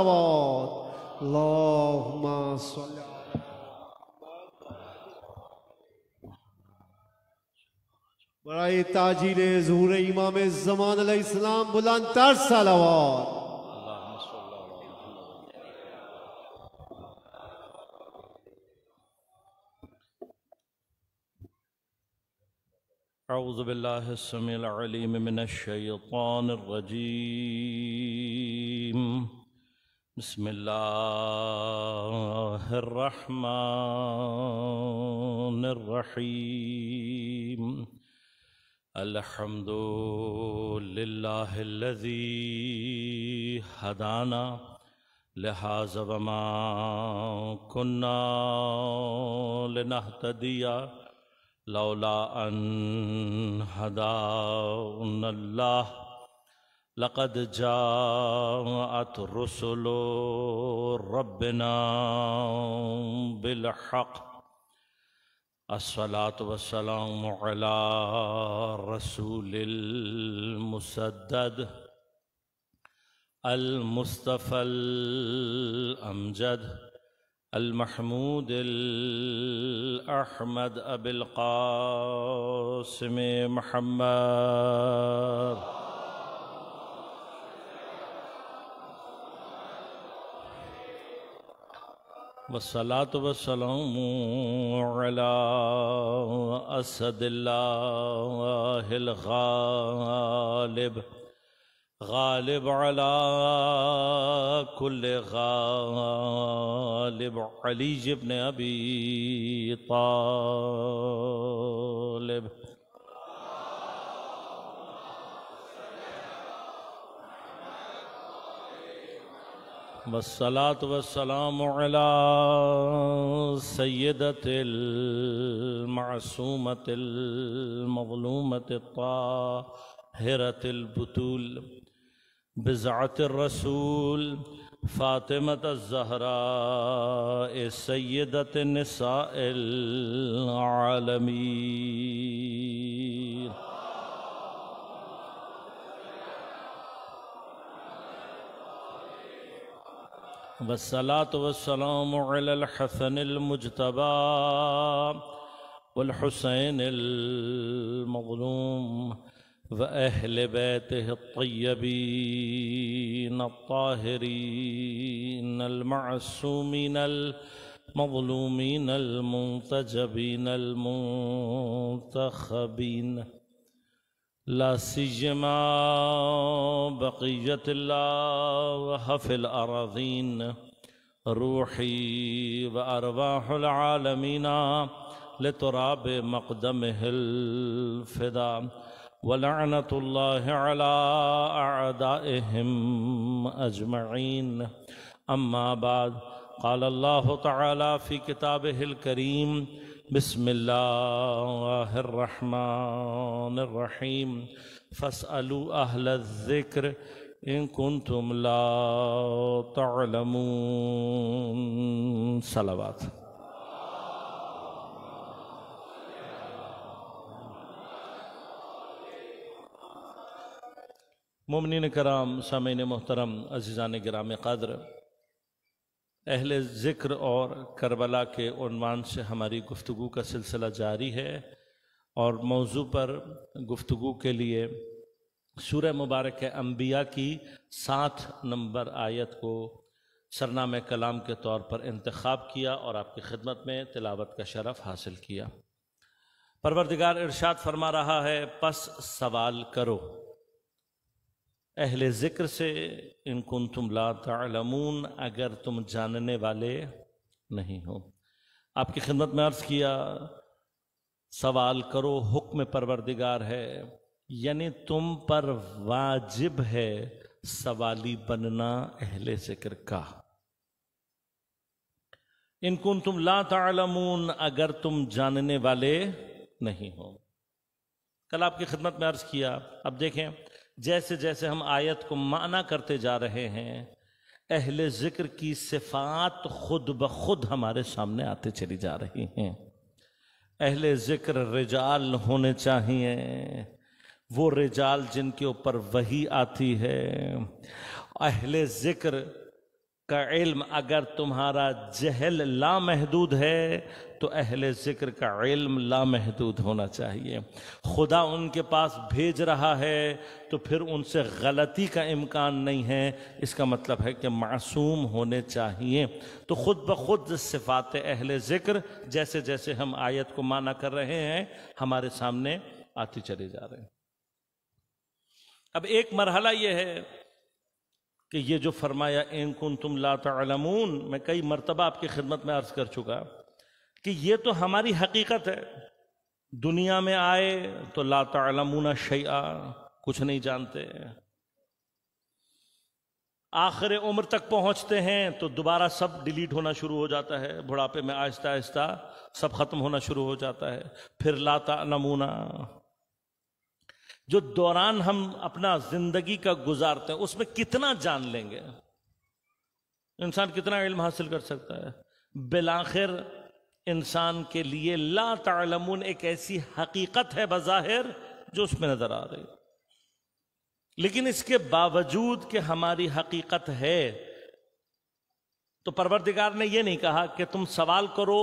Allahumma बड़ाई ताजीर जहूर इमाम जमान इस्लाम बुलंद तर सलावार أعوذ بالله السميع العليم من الشيطان الرجيم بسم الله الرحمن الرحيم الحمد لله الذي هدانا لهذا وما كنا لنهتدي لولا أن هدانا الله लक़द जात रसुलो रबना बिलहक असलात वसलाम रसूल मुसद्दद अलमुस्तफ़ल अमजद अलमहमूद अहमद अबिलकासम महमद वसलात वसलम असदिल्लाब गालिब अला कुल गालिब अली जब ने अबी तालिब वसलात वसलाम सैदतमासूमतमलूमत हरतलबतूल बज़ात रसूल फ़ातिमत ज़हरा सैदत नसालमी वसलात वसलामसनमजतबा वलहुसैनमगलूम व अहल बैत तयबीन ताहरीनमासूमीनल मगलूमीनल मुंतजबीनल मुंतबीन लासीजमा बक़ीजतफ़िल अरजीन रूही व अरवाहमीना लतराब मकदम हिल फ़िदा वलानतल्लादाहम अजमैन अम्माबाद काल अल्लाह तला फ़ी किताब हिल करीम الرحيم فاسألوا أهل ज़िक्र إن كنتم لا تعلمون صلوات ममिन कराम सामिन मोहतरम अजीज़ान ग्राम कदर अहल ज़िक्र और करबला के उनवान से हमारी गुफ्तु का सिलसिला जारी है और मौजू पर गुफ्तु के लिए सूर्य मुबारक अम्बिया की सात नंबर आयत को सरनाम कलाम के तौर पर इंतखब किया और आपकी खिदमत में तिलावत का शरफ हासिल किया परवरदिगार इरशाद फरमा रहा है पस सवाल करो अहल ज़िक्र से इनकुन तुम ला तमून अगर तुम जानने वाले नहीं हो आपकी खिदमत में अर्ज़ किया सवाल करो हुक्म परवरदिगार है यानी तुम पर वाजिब है सवाली बनना अहल ज़िक्र का इनकुन तुम ला तमून अगर तुम जानने वाले नहीं हो कल आपकी खिदमत में अर्ज़ किया अब देखें जैसे जैसे हम आयत को माना करते जा रहे हैं अहले ज़िक्र की सिफात खुद ब खुद हमारे सामने आते चली जा रही हैं अहले ज़िक्र रिजाल होने चाहिए वो रिजाल जिनके ऊपर वही आती है अहले ज़िक्र का इल्म अगर तुम्हारा जहल लामहदूद है तो अहल ज़िक्र का इल्म लामहदूद होना चाहिए खुदा उनके पास भेज रहा है तो फिर उनसे गलती का इम्कान नहीं है इसका मतलब है कि मासूम होने चाहिए तो ख़ुद ब खुद सिफ़ात अहल ज़िक्र जैसे जैसे हम आयत को माना कर रहे हैं हमारे सामने आती चले जा रहे हैं अब एक मरहला यह है कि ये जो फरमाया एन कन तुम लातमून मैं कई मरतबा आपकी खिदमत में अर्ज कर चुका कि ये तो हमारी हकीकत है दुनिया में आए तो लातमूना शैया कुछ नहीं जानते आखिर उम्र तक पहुंचते हैं तो दोबारा सब डिलीट होना शुरू हो जाता है बुढ़ापे में आहिस्ता आहिस्ता सब खत्म होना शुरू हो जाता है फिर लाता नमूना जो दौरान हम अपना जिंदगी का गुजारते हैं उसमें कितना जान लेंगे इंसान कितना इल्म हासिल कर सकता है बिलाखिर इंसान के लिए ला तलमुन एक ऐसी हकीकत है बज़ाहिर जो उसमें नज़र आ रही लेकिन इसके बावजूद कि हमारी हकीकत है तो परवरदिगार ने यह नहीं कहा कि तुम सवाल करो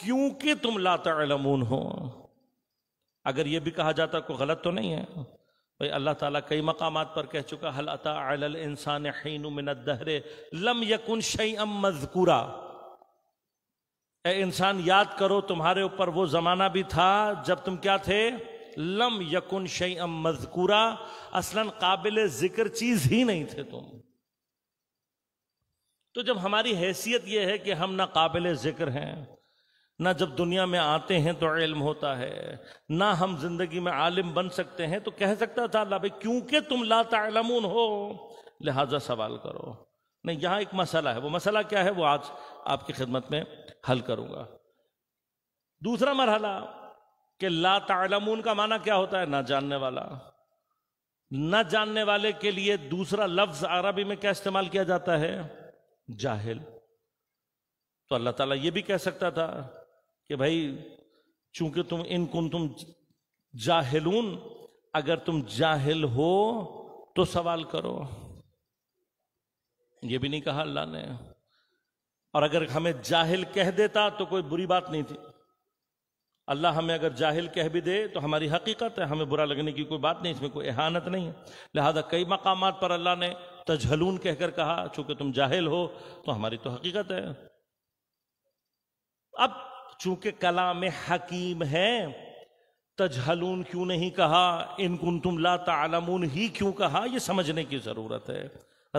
क्योंकि तुम ला तलमुन हो अगर ये भी कहा जाता कोई गलत तो नहीं है भाई अल्लाह ताला कई मकाम पर कह चुका हल अता अल इंसान मिन दहरे लम यकुन शई अम मजकूरा ए इंसान याद करो तुम्हारे ऊपर वो ज़माना भी था जब तुम क्या थे लम यकुन शई अम मजकूरा असलन काबिल ज़िक्र चीज़ ही नहीं थे तुम तो जब हमारी हैसियत यह है कि हम ना काबिल ज़िक्र हैं ना जब दुनिया में आते हैं तो इल्म होता है ना हम जिंदगी में आलिम बन सकते हैं तो कह सकता था अल्लाह भाई क्योंकि तुम ला तलमून हो लिहाजा सवाल करो नहीं यहां एक मसला है वो मसला क्या है वो आज आपकी खिदमत में हल करूंगा दूसरा मरहला कि ला तलमून का माना क्या होता है ना जानने वाला ना जानने वाले के लिए दूसरा लफ्ज़ अरबी में क्या इस्तेमाल किया जाता है जाहिल तो अल्लाह ताला ये भी कह सकता था कि भाई चूंकि तुम इनकुन तुम जाहिलून अगर तुम जाहिल हो तो सवाल करो ये भी नहीं कहा अल्लाह ने और अगर हमें जाहिल कह देता तो कोई बुरी बात नहीं थी अल्लाह हमें अगर जाहिल कह भी दे तो हमारी हकीकत है हमें बुरा लगने की कोई बात नहीं इसमें कोई एहानत नहीं है लिहाजा कई मकाम पर अल्लाह ने तजहलून कहकर कहा चूंकि तुम जाहिल हो तो हमारी तो हकीकत है अब चूंकि कला में हकीम है तजहलून क्यों नहीं कहा इनकुन तुम ला तालमून ही क्यों कहा यह समझने की ज़रूरत है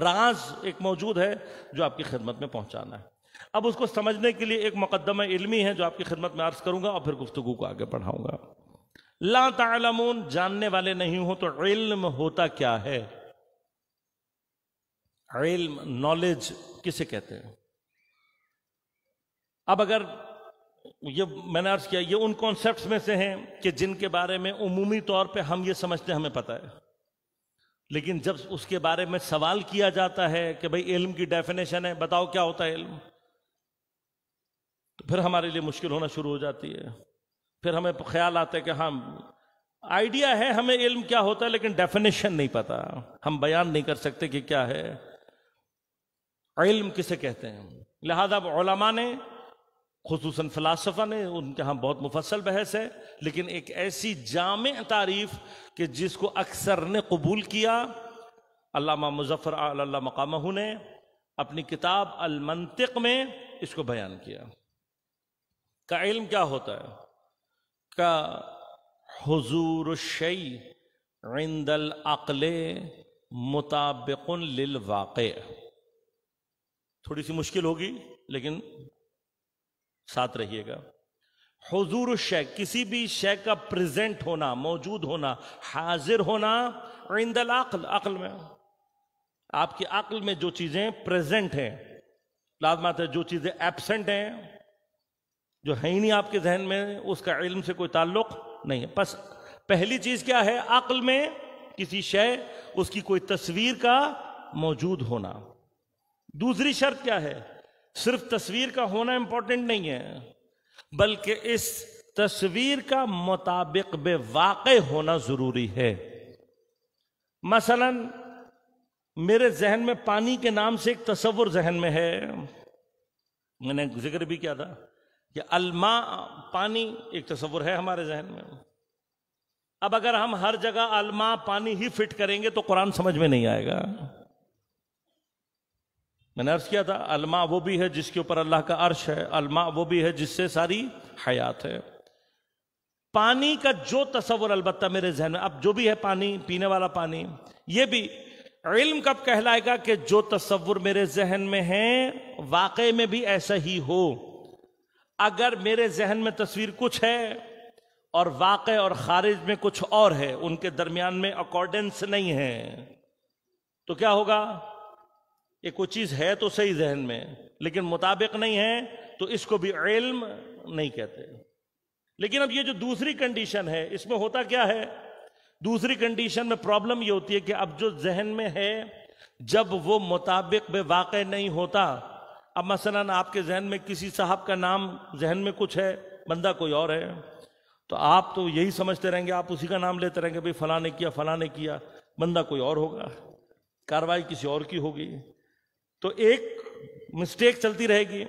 राज एक मौजूद है जो आपकी खिदमत में पहुंचाना है अब उसको समझने के लिए एक मुकदमा इलमी है जो आपकी खिदमत में अर्ज करूंगा और फिर गुफ्तगु को आगे बढ़ाऊंगा ला तालमून जानने वाले नहीं हो तो इल्म होता क्या है इल्म नॉलेज किसे कहते हैं अब अगर ये मैंने अर्ज किया ये उन कॉन्सेप्ट में से हैं कि जिनके बारे में उमूमी तौर पे हम ये समझते हमें पता है लेकिन जब उसके बारे में सवाल किया जाता है कि भाई इल्म की डेफिनेशन है बताओ क्या होता है इल्म तो फिर हमारे लिए मुश्किल होना शुरू हो जाती है फिर हमें ख्याल आता है कि हाँ आइडिया है हमें इल्म क्या होता है लेकिन डेफिनेशन नहीं पता हम बयान नहीं कर सकते कि क्या है इल्म किसे कहते हैं लिहाजा ओलमा ने खसूस फलासफा ने उनके यहाँ बहुत मुफसल बहस है लेकिन एक ऐसी जाम तारीफ कि जिसको अक्सर ने कबूल किया अलामा मुजफ़र आल मकाम ने अपनी किताब अलमंतिक में इसको बयान किया का इल्म क्या होता है का हजूर शई अकले मुताबिक वाक़ थोड़ी सी मुश्किल होगी लेकिन साथ रहिएगा हजूर शेख किसी भी शेख का प्रेजेंट होना मौजूद होना हाजिर होना इंदल अकल अकल में आपकी अकल में जो चीजें प्रेजेंट हैं लाजमा जो चीजें एबसेंट हैं जो है ही नहीं आपके जहन में उसका इल्म से कोई ताल्लुक नहीं है बस पहली चीज क्या है अकल में किसी शय उसकी कोई तस्वीर का मौजूद होना दूसरी शर्त क्या है सिर्फ तस्वीर का होना इंपॉर्टेंट नहीं है बल्कि इस तस्वीर का मुताबिक बेवाक़ होना ज़रूरी है मसलन मेरे जहन में पानी के नाम से एक तस्वुर जहन में है मैंने जिक्र भी किया था कि अलमा पानी एक तस्वुर है हमारे जहन में अब अगर हम हर जगह अलमा पानी ही फिट करेंगे तो कुरान समझ में नहीं आएगा मैंने अर्ज किया था अलमा वो भी है जिसके ऊपर अल्लाह का अर्श है अलमा वो भी है जिससे सारी हयात है पानी का जो तस्वुर अलबत्ता मेरे जहन में अब जो भी है पानी पीने वाला पानी ये भी इल्म कब कहलाएगा कि जो तस्वुर मेरे जहन में है वाकई में भी ऐसा ही हो अगर मेरे जहन में तस्वीर कुछ है और वाक़ और ख़ारिज में कुछ और है उनके दरमियान में अकॉर्डेंस नहीं है तो क्या होगा ये कोई चीज़ है तो सही जहन में लेकिन मुताबिक नहीं है तो इसको भी इल्म नहीं कहते लेकिन अब ये जो दूसरी कंडीशन है इसमें होता क्या है दूसरी कंडीशन में प्रॉब्लम ये होती है कि अब जो जहन में है जब वो मुताबिक में वाक़ नहीं होता अब मसलन आपके जहन में किसी साहब का नाम जहन में कुछ है बंदा कोई और है तो आप तो यही समझते रहेंगे आप उसी का नाम लेते रहेंगे भाई फला ने किया फला ने किया बंदा कोई और होगा कार्रवाई किसी और की होगी तो एक मिस्टेक चलती रहेगी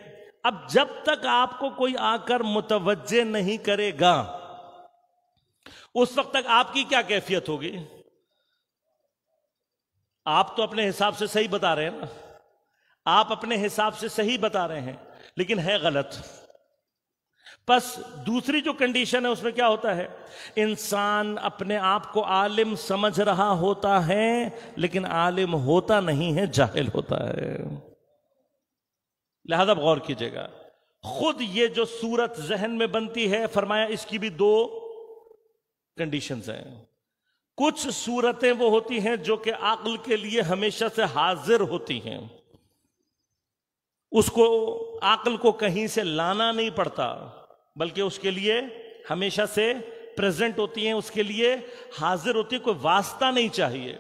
अब जब तक आपको कोई आकर मुतवजे नहीं करेगा उस वक्त तक आपकी क्या कैफियत होगी आप तो अपने हिसाब से सही बता रहे हैं ना आप अपने हिसाब से सही बता रहे हैं लेकिन है गलत बस दूसरी जो कंडीशन है उसमें क्या होता है इंसान अपने आप को आलिम समझ रहा होता है लेकिन आलिम होता नहीं है जाहिल होता है लिहाजा गौर कीजिएगा खुद ये जो सूरत जहन में बनती है फरमाया इसकी भी दो कंडीशंस हैं कुछ सूरतें वो होती हैं जो कि अक्ल के लिए हमेशा से हाजिर होती हैं उसको अक्ल को कहीं से लाना नहीं पड़ता बल्कि उसके लिए हमेशा से प्रेजेंट होती हैं उसके लिए हाजिर होती है कोई वास्ता नहीं चाहिए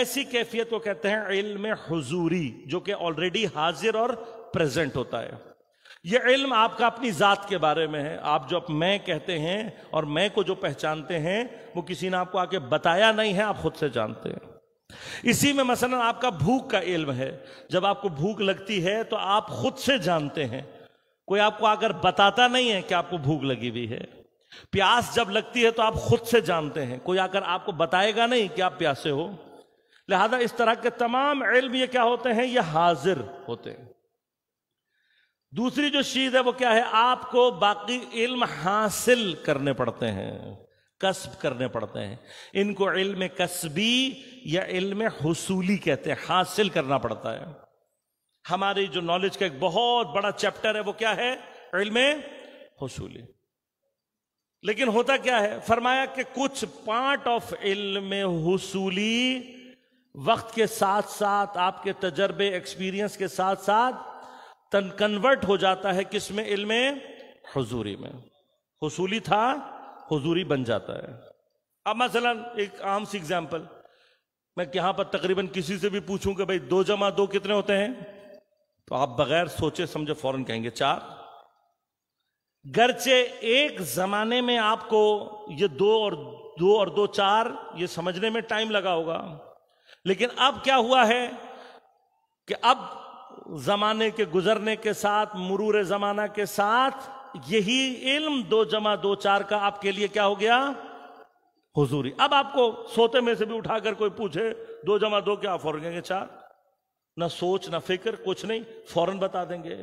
ऐसी कैफियत को कहते हैं इल्म हजूरी जो कि ऑलरेडी हाजिर और प्रेजेंट होता है यह इल्म आपका अपनी ज़ात के बारे में है आप जो मैं कहते हैं और मैं को जो पहचानते हैं वो किसी ने आपको आके बताया नहीं है आप खुद से जानते हैं इसी में मसलन आपका भूख का इल्म है जब आपको भूख लगती है तो आप खुद से जानते हैं कोई आपको आकर बताता नहीं है कि आपको भूख लगी हुई है प्यास जब लगती है तो आप खुद से जानते हैं कोई आकर आपको बताएगा नहीं कि आप प्यासे हो लिहाजा इस तरह के तमाम इल्म ये क्या होते हैं ये हाजिर होते हैं दूसरी जो चीज है वो क्या है आपको बाकी इल्म हासिल करने पड़ते हैं कस्ब करने पड़ते हैं इनको इल्म कस्बी या इल्म हसूली कहते हैं हासिल करना पड़ता है हमारे जो नॉलेज का एक बहुत बड़ा चैप्टर है वो क्या है इल्म लेकिन होता क्या है फरमाया कि कुछ पार्ट ऑफ इल्म हसूली वक्त के साथ साथ आपके तजर्बे एक्सपीरियंस के साथ साथ तन कन्वर्ट हो जाता है किसमें इल्म हजूरी में हसूली था हजूरी बन जाता है अब मसलन एक आम सी एग्जाम्पल मैं यहां पर तकरीबन किसी से भी पूछूं कि भाई दो जमा दो कितने होते हैं तो आप बगैर सोचे समझे फौरन कहेंगे चार गरचे एक जमाने में आपको ये दो और दो और दो चार ये समझने में टाइम लगा होगा लेकिन अब क्या हुआ है कि अब जमाने के गुजरने के साथ मुरूर जमाना के साथ यही इल्म दो जमा दो चार का आपके लिए क्या हो गया हुजूरी अब आपको सोते में से भी उठाकर कोई पूछे दो जमा दो क्या फौरन कहेंगे चार ना सोच ना फिक्र कुछ नहीं फौरन बता देंगे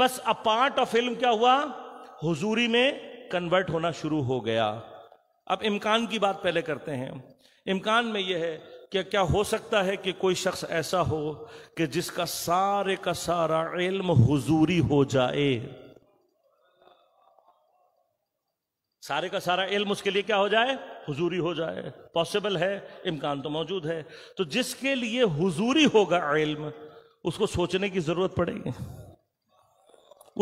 बस अ पार्ट ऑफ इल्म क्या हुआ हुजूरी में कन्वर्ट होना शुरू हो गया अब इम्कान की बात पहले करते हैं इम्कान में यह है कि क्या हो सकता है कि कोई शख्स ऐसा हो कि जिसका सारे का सारा इल्म हुजूरी हो जाए सारे का सारा इल्म उसके लिए क्या हो जाए हुजूरी हो जाए पॉसिबल है इम्कान तो मौजूद है तो जिसके लिए हुजूरी होगा इल्म उसको सोचने की ज़रूरत पड़ेगी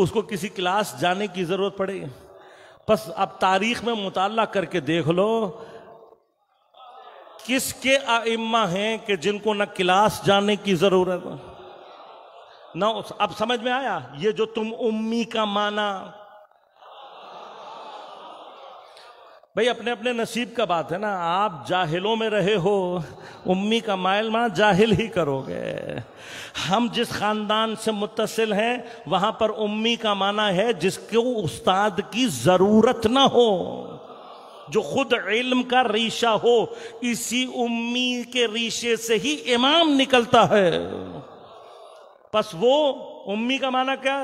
उसको किसी क्लास जाने की ज़रूरत पड़ेगी बस आप तारीख में मुताल करके देख लो किसके आइम्मा हैं कि जिनको ना क्लास जाने की ज़रूरत ना अब समझ में आया ये जो तुम उम्मी का माना भाई अपने अपने नसीब का बात है ना आप जाहिलों में रहे हो उम्मी का मायल मां जाहिल ही करोगे हम जिस खानदान से मुतसिल हैं वहां पर उम्मी का माना है जिसको उस्ताद की ज़रूरत ना हो जो खुद इल्म का रीशा हो इसी उम्मी के रीशे से ही इमाम निकलता है बस वो उम्मी का माना क्या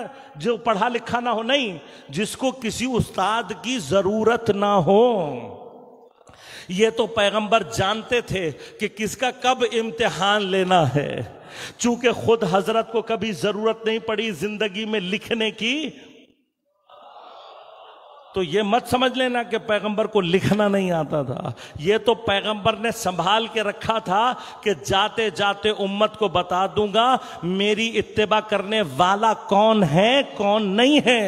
जो पढ़ा लिखा ना हो नहीं जिसको किसी उस्ताद की जरूरत ना हो ये तो पैगंबर जानते थे कि किसका कब इम्तिहान लेना है चूंकि खुद हजरत को कभी जरूरत नहीं पड़ी जिंदगी में लिखने की तो ये मत समझ लेना कि पैगंबर को लिखना नहीं आता था ये तो पैगंबर ने संभाल के रखा था कि जाते जाते उम्मत को बता दूंगा मेरी इतबा करने वाला कौन है कौन नहीं है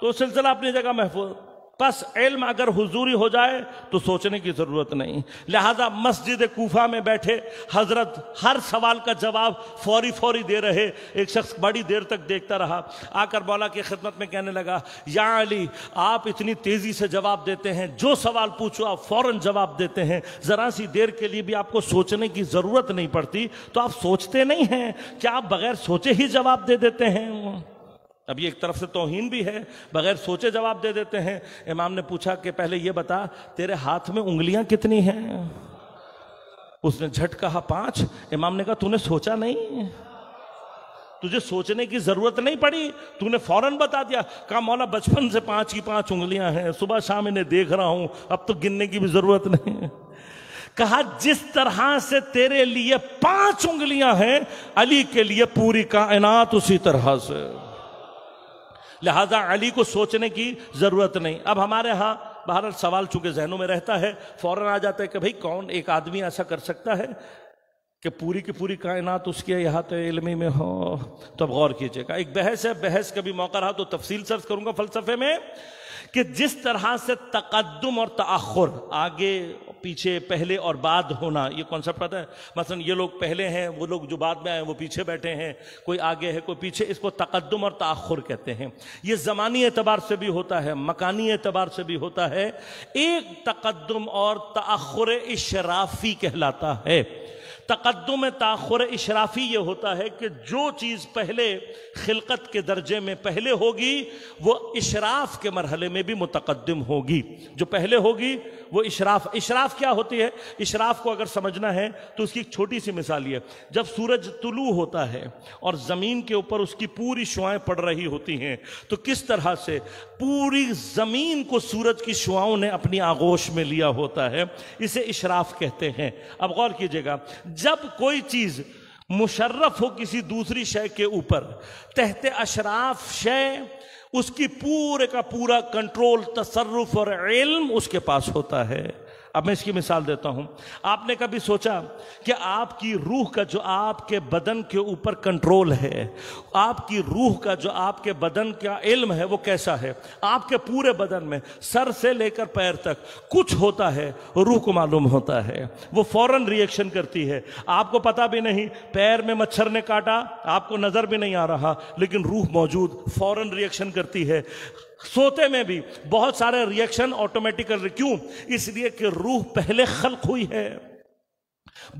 तो सिलसिला अपनी जगह महफूज बस इल्म अगर हुजूरी हो जाए तो सोचने की ज़रूरत नहीं लिहाजा मस्जिद कोफा में बैठे हजरत हर सवाल का जवाब फौरी फौरी दे रहे एक शख्स बड़ी देर तक देखता रहा आकर मौला की खिदमत में कहने लगा या अली आप इतनी तेज़ी से जवाब देते हैं जो सवाल पूछो आप फ़ौर जवाब देते हैं ज़रा सी देर के लिए भी आपको सोचने की ज़रूरत नहीं पड़ती तो आप सोचते नहीं हैं क्या आप बगैर सोचे ही जवाब दे देते हैं अब ये एक तरफ से तोहन भी है बगैर सोचे जवाब दे देते हैं इमाम ने पूछा कि पहले ये बता तेरे हाथ में उंगलियां कितनी हैं उसने झट कहा पांच इमाम ने कहा तूने सोचा नहीं तुझे सोचने की जरूरत नहीं पड़ी तूने फौरन बता दिया कहा मौला बचपन से पांच की पांच उंगलियां हैं सुबह शाम इन्हें देख रहा हूं अब तो गिनने की भी जरूरत नहीं कहा जिस तरह से तेरे लिए पांच उंगलियां हैं अली के लिए पूरी कायनात उसी तरह से लिहाजा अली को सोचने की ज़रूरत नहीं अब हमारे यहाँ भारत सवाल चूंकि जहनों में रहता है फ़ौरन आ जाता है कि भाई कौन एक आदमी ऐसा कर सकता है कि पूरी की पूरी कायनात उसके अहात इलमी में हो तो अब गौर कीजिएगा एक बहस है बहस का भी मौका रहा तो तफसील सर्च करूंगा फलसफे में कि जिस तरह से तकदम और तखर आगे पीछे पहले और बाद होना ये कॉन्सेप्ट पता है मसलन ये लोग पहले हैं वो लोग जो बाद में आए वो पीछे बैठे हैं कोई आगे है कोई पीछे इसको तकदम और तखर कहते हैं ये ज़मानी एतबार से भी होता है मकानी एतबार से भी होता है एक तकदम और तखर इशराफ़ी कहलाता है तकदम ताखुर इशराफ़ी ये होता है कि जो चीज़ पहले खिलकत के दर्जे में पहले होगी वो इशराफ के मरहले में भी मुतकदम होगी जो पहले होगी वो इशराफ इशराफ क्या होती है इशराफ को अगर समझना है तो उसकी एक छोटी सी मिसाल ये जब सूरज तुलू होता है और ज़मीन के ऊपर उसकी पूरी शुआएँ पड़ रही होती हैं तो किस तरह से पूरी ज़मीन को सूरज की शुआओं ने अपनी आगोश में लिया होता है इसे इशराफ कहते हैं अब गौर कीजिएगा जब कोई चीज मुशर्रफ हो किसी दूसरी शय के ऊपर तहते अशराफ शय उसकी पूरे का पूरा कंट्रोल तसरुफ और इल्म उसके पास होता है अब मैं इसकी मिसाल देता हूं आपने कभी सोचा कि आपकी रूह का जो आपके बदन के ऊपर कंट्रोल है आपकी रूह का जो आपके बदन का इल्म है वो कैसा है आपके पूरे बदन में सर से लेकर पैर तक कुछ होता है रूह को मालूम होता है वो फौरन रिएक्शन करती है आपको पता भी नहीं पैर में मच्छर ने काटा आपको नजर भी नहीं आ रहा लेकिन रूह मौजूद फौरन रिएक्शन करती है सोते में भी बहुत सारे रिएक्शन ऑटोमेटिकल क्यों इसलिए कि रूह पहले खल्क हुई है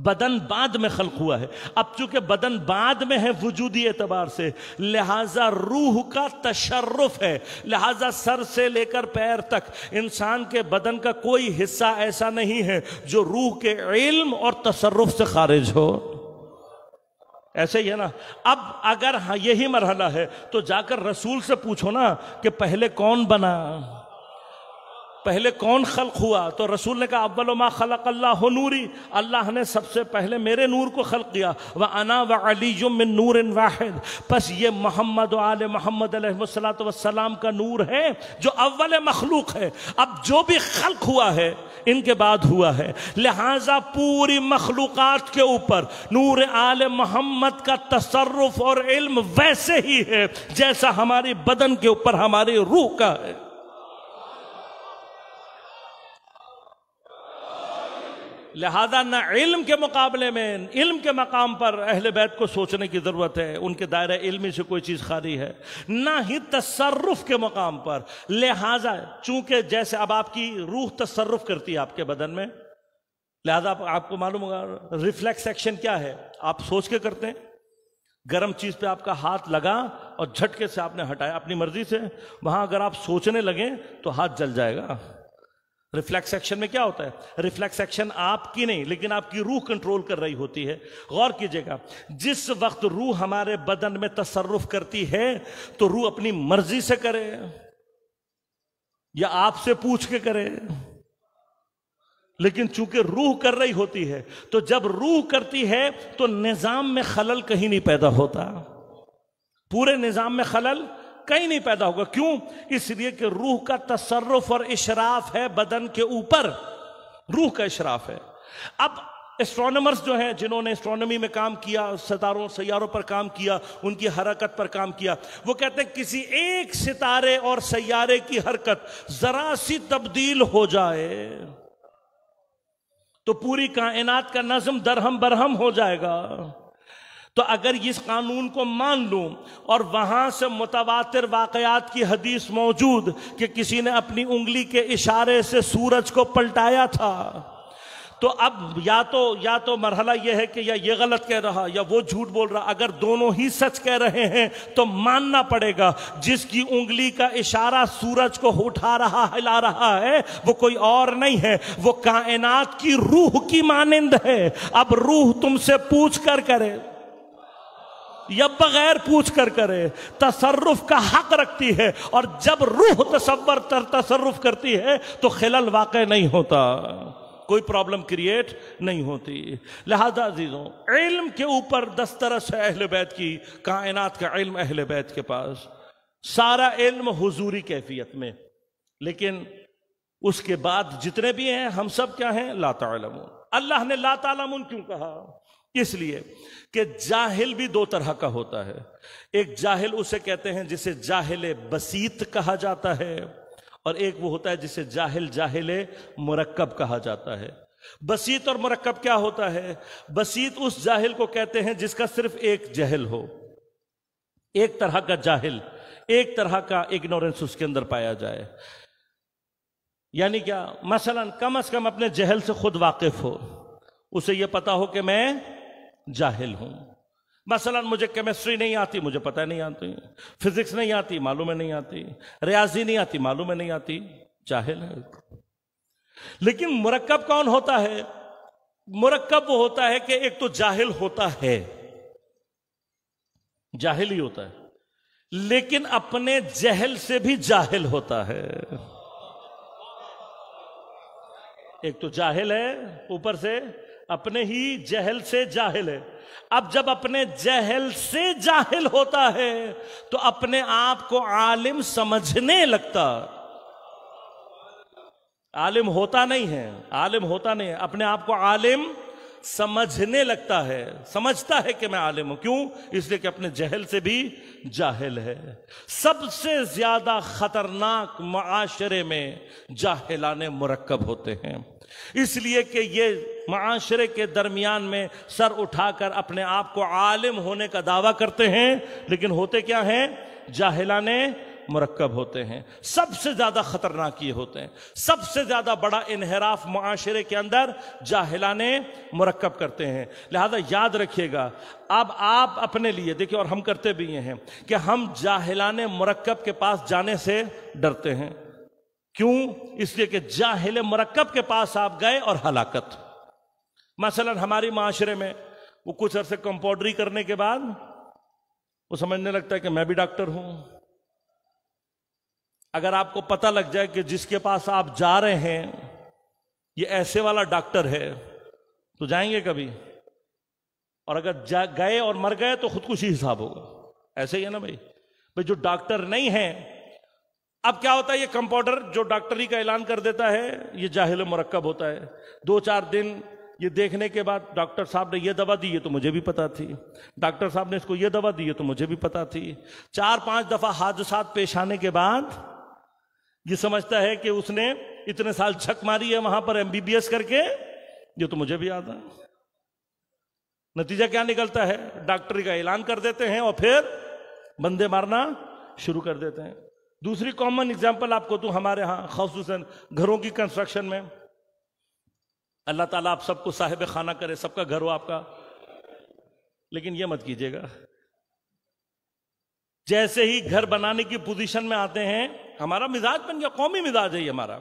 बदन बाद में खल्क हुआ है अब चूंकि बदन बाद में है वजूदी एतबार से लिहाजा रूह का तशर्रफ है लिहाजा सर से लेकर पैर तक इंसान के बदन का कोई हिस्सा ऐसा नहीं है जो रूह के इल्म और तशर्रफ से खारिज हो ऐसे ही है ना अब अगर हाँ यही मरहला है तो जाकर रसूल से पूछो ना कि पहले कौन बना पहले कौन खल्क हुआ तो रसूल ने कहा अव्वल माँ खलक अल्लाह नूरी अल्लाह ने सबसे पहले मेरे नूर को ख़ल किया व अना व अली जुमिन नूर इन वाहिद बस ये मोहम्मद आल मोहम्मद वसलाम का नूर है जो अव्वल मखलूक है अब जो भी खल्क हुआ है इनके बाद हुआ है लिहाजा पूरी मखलूक के ऊपर नूर आल मोहम्मद का तसरफ और इल्म वैसे ही है जैसा हमारे बदन के ऊपर हमारी रूह का है लिहाजा ना इल्म के मुकाबले में इल्म के मकाम पर अहल बैत को सोचने की ज़रूरत है उनके दायरे इल्मी से कोई चीज़ खाली है ना ही तसरफ के मकाम पर लिहाजा चूंकि जैसे अब आपकी रूह तसरफ करती है आपके बदन में लिहाजा आप, आपको मालूम होगा रिफ्लेक्स एक्शन क्या है आप सोच के करते हैं गर्म चीज़ पे आपका हाथ लगा और झटके से आपने हटाया अपनी मर्जी से वहाँ अगर आप सोचने लगें तो हाथ जल जाएगा रिफ्लेक्स एक्शन में क्या होता है रिफ्लेक्स एक्शन आपकी नहीं लेकिन आपकी रूह कंट्रोल कर रही होती है गौर कीजिएगा जिस वक्त रूह हमारे बदन में तसरुफ करती है तो रूह अपनी मर्जी से करे या आपसे पूछ के करे लेकिन चूंकि रूह कर रही होती है तो जब रूह करती है तो निजाम में खलल कहीं नहीं पैदा होता पूरे निजाम में खलल कहीं नहीं पैदा होगा क्यों इसलिए कि रूह का तसरफ और इशराफ है बदन के ऊपर रूह का इशराफ है अब एस्ट्रोनमर्स जो हैं जिन्होंने एस्ट्रोनॉमी में काम किया सितारों सैारों पर काम किया उनकी हरकत पर काम किया वो कहते हैं किसी एक सितारे और सैारे की हरकत जरा सी तब्दील हो जाए तो पूरी कायनात का नज्म दरहम बरहम हो जाएगा तो अगर इस कानून को मान लूं और वहां से मुतवातर वाकयात की हदीस मौजूद कि किसी ने अपनी उंगली के इशारे से सूरज को पलटाया था तो अब या तो या तो मरहला यह है कि या ये गलत कह रहा या वो झूठ बोल रहा अगर दोनों ही सच कह रहे हैं तो मानना पड़ेगा जिसकी उंगली का इशारा सूरज को उठा रहा हिला रहा है वो कोई और नहीं है वो कायनात की रूह की मानंद है अब रूह तुमसे पूछ कर करे या बगैर पूछ कर करे तसरुफ का हक रखती है और जब रूह तस्वर तसरुफ करती है तो खिलल वाक़ नहीं होता कोई प्रॉब्लम क्रिएट नहीं होती लिहाजा जीजों इल्म के ऊपर दस्तरस है अहल बैत की कायनात का इल्म अहल बैत के पास सारा इल्म हुजूरी कैफियत में लेकिन उसके बाद जितने भी हैं हम सब क्या हैं लाता अल्लाह ने लाता क्यों कहा इसलिए कि जाहिल भी दो तरह का होता है एक जाहिल उसे कहते हैं जिसे जाहिल बसीत कहा जाता है और एक वो होता है जिसे जाहिल जाहिल मुरक्कब कहा जाता है बसीत और मरकब क्या होता है बसीत उस जाहिल को कहते हैं जिसका सिर्फ एक जहल हो एक तरह का जाहिल एक तरह का इग्नोरेंस उसके अंदर पाया जाए यानी क्या मसलन कम अज कम अपने जहल से खुद वाकिफ हो उसे यह पता हो कि मैं जाहिल हूं मसलन मुझे केमिस्ट्री नहीं आती मुझे पता नहीं आती फिजिक्स नहीं आती मालूम है नहीं आती रियाजी नहीं आती मालूम है नहीं आती जाहिल है लेकिन मुरक्कब कौन होता है मुरक्कब वो होता है कि एक तो जाहिल होता है जाहिल ही होता है लेकिन अपने जहल से भी जाहिल होता है एक तो जाहिल है ऊपर से अपने ही जहल से जाहिल है अब जब अपने जहल से जाहिल होता है तो अपने आप को आलिम समझने लगता आलिम होता नहीं है आलिम होता नहीं है अपने आप को आलिम समझने लगता है समझता है कि मैं आलिम हूं क्यों इसलिए कि अपने जहल से भी जाहिल है सबसे ज्यादा खतरनाक माशरे में जाहिलाने मुरक्कब होते हैं इसलिए कि ये माशरे के दरमियान में सर उठाकर अपने आप को आलिम होने का दावा करते हैं लेकिन होते क्या हैं जाहिलाने मरकब होते हैं सबसे ज़्यादा ख़तरनाक ये होते हैं सबसे ज़्यादा बड़ा इनहराफ माशरे के अंदर जाहिलाने मरकब करते हैं लिहाजा याद रखिएगा अब आप अपने लिए देखिए और हम करते भी ये हैं कि हम जाहिलाने मरकब के पास जाने से डरते हैं क्यों इसलिए कि जाहिल मरकब के पास आप गए और हलाकत मसलन हमारे माशरे में वो कुछ अरसे कंपाउंड्री करने के बाद वो समझने लगता है कि मैं भी डॉक्टर हूं अगर आपको पता लग जाए कि जिसके पास आप जा रहे हैं ये ऐसे वाला डॉक्टर है तो जाएंगे कभी और अगर जा गए और मर गए तो खुदकुशी हिसाब होगा ऐसे ही है ना भाई भाई जो डॉक्टर नहीं है अब क्या होता है ये कंपाउंडर जो डॉक्टरी का ऐलान कर देता है ये जाहिल मरक्ब होता है दो चार दिन ये देखने के बाद डॉक्टर साहब ने ये दवा दी है तो मुझे भी पता थी डॉक्टर साहब ने इसको ये दवा दी है तो मुझे भी पता थी चार पांच दफा हादसात पेश आने के बाद ये समझता है कि उसने इतने साल छक मारी है वहां पर एमबीबीएस करके ये तो मुझे भी याद है नतीजा क्या निकलता है डॉक्टरी का ऐलान कर देते हैं और फिर बंदे मारना शुरू कर देते हैं दूसरी कॉमन एग्जाम्पल आपको तो हमारे यहां खसूस घरों की कंस्ट्रक्शन में अल्लाह ताला आप सबको साहेब खाना करे सबका घर हो आपका लेकिन ये मत कीजिएगा जैसे ही घर बनाने की पोजीशन में आते हैं हमारा मिजाज बन गया कौमी मिजाज है ये हमारा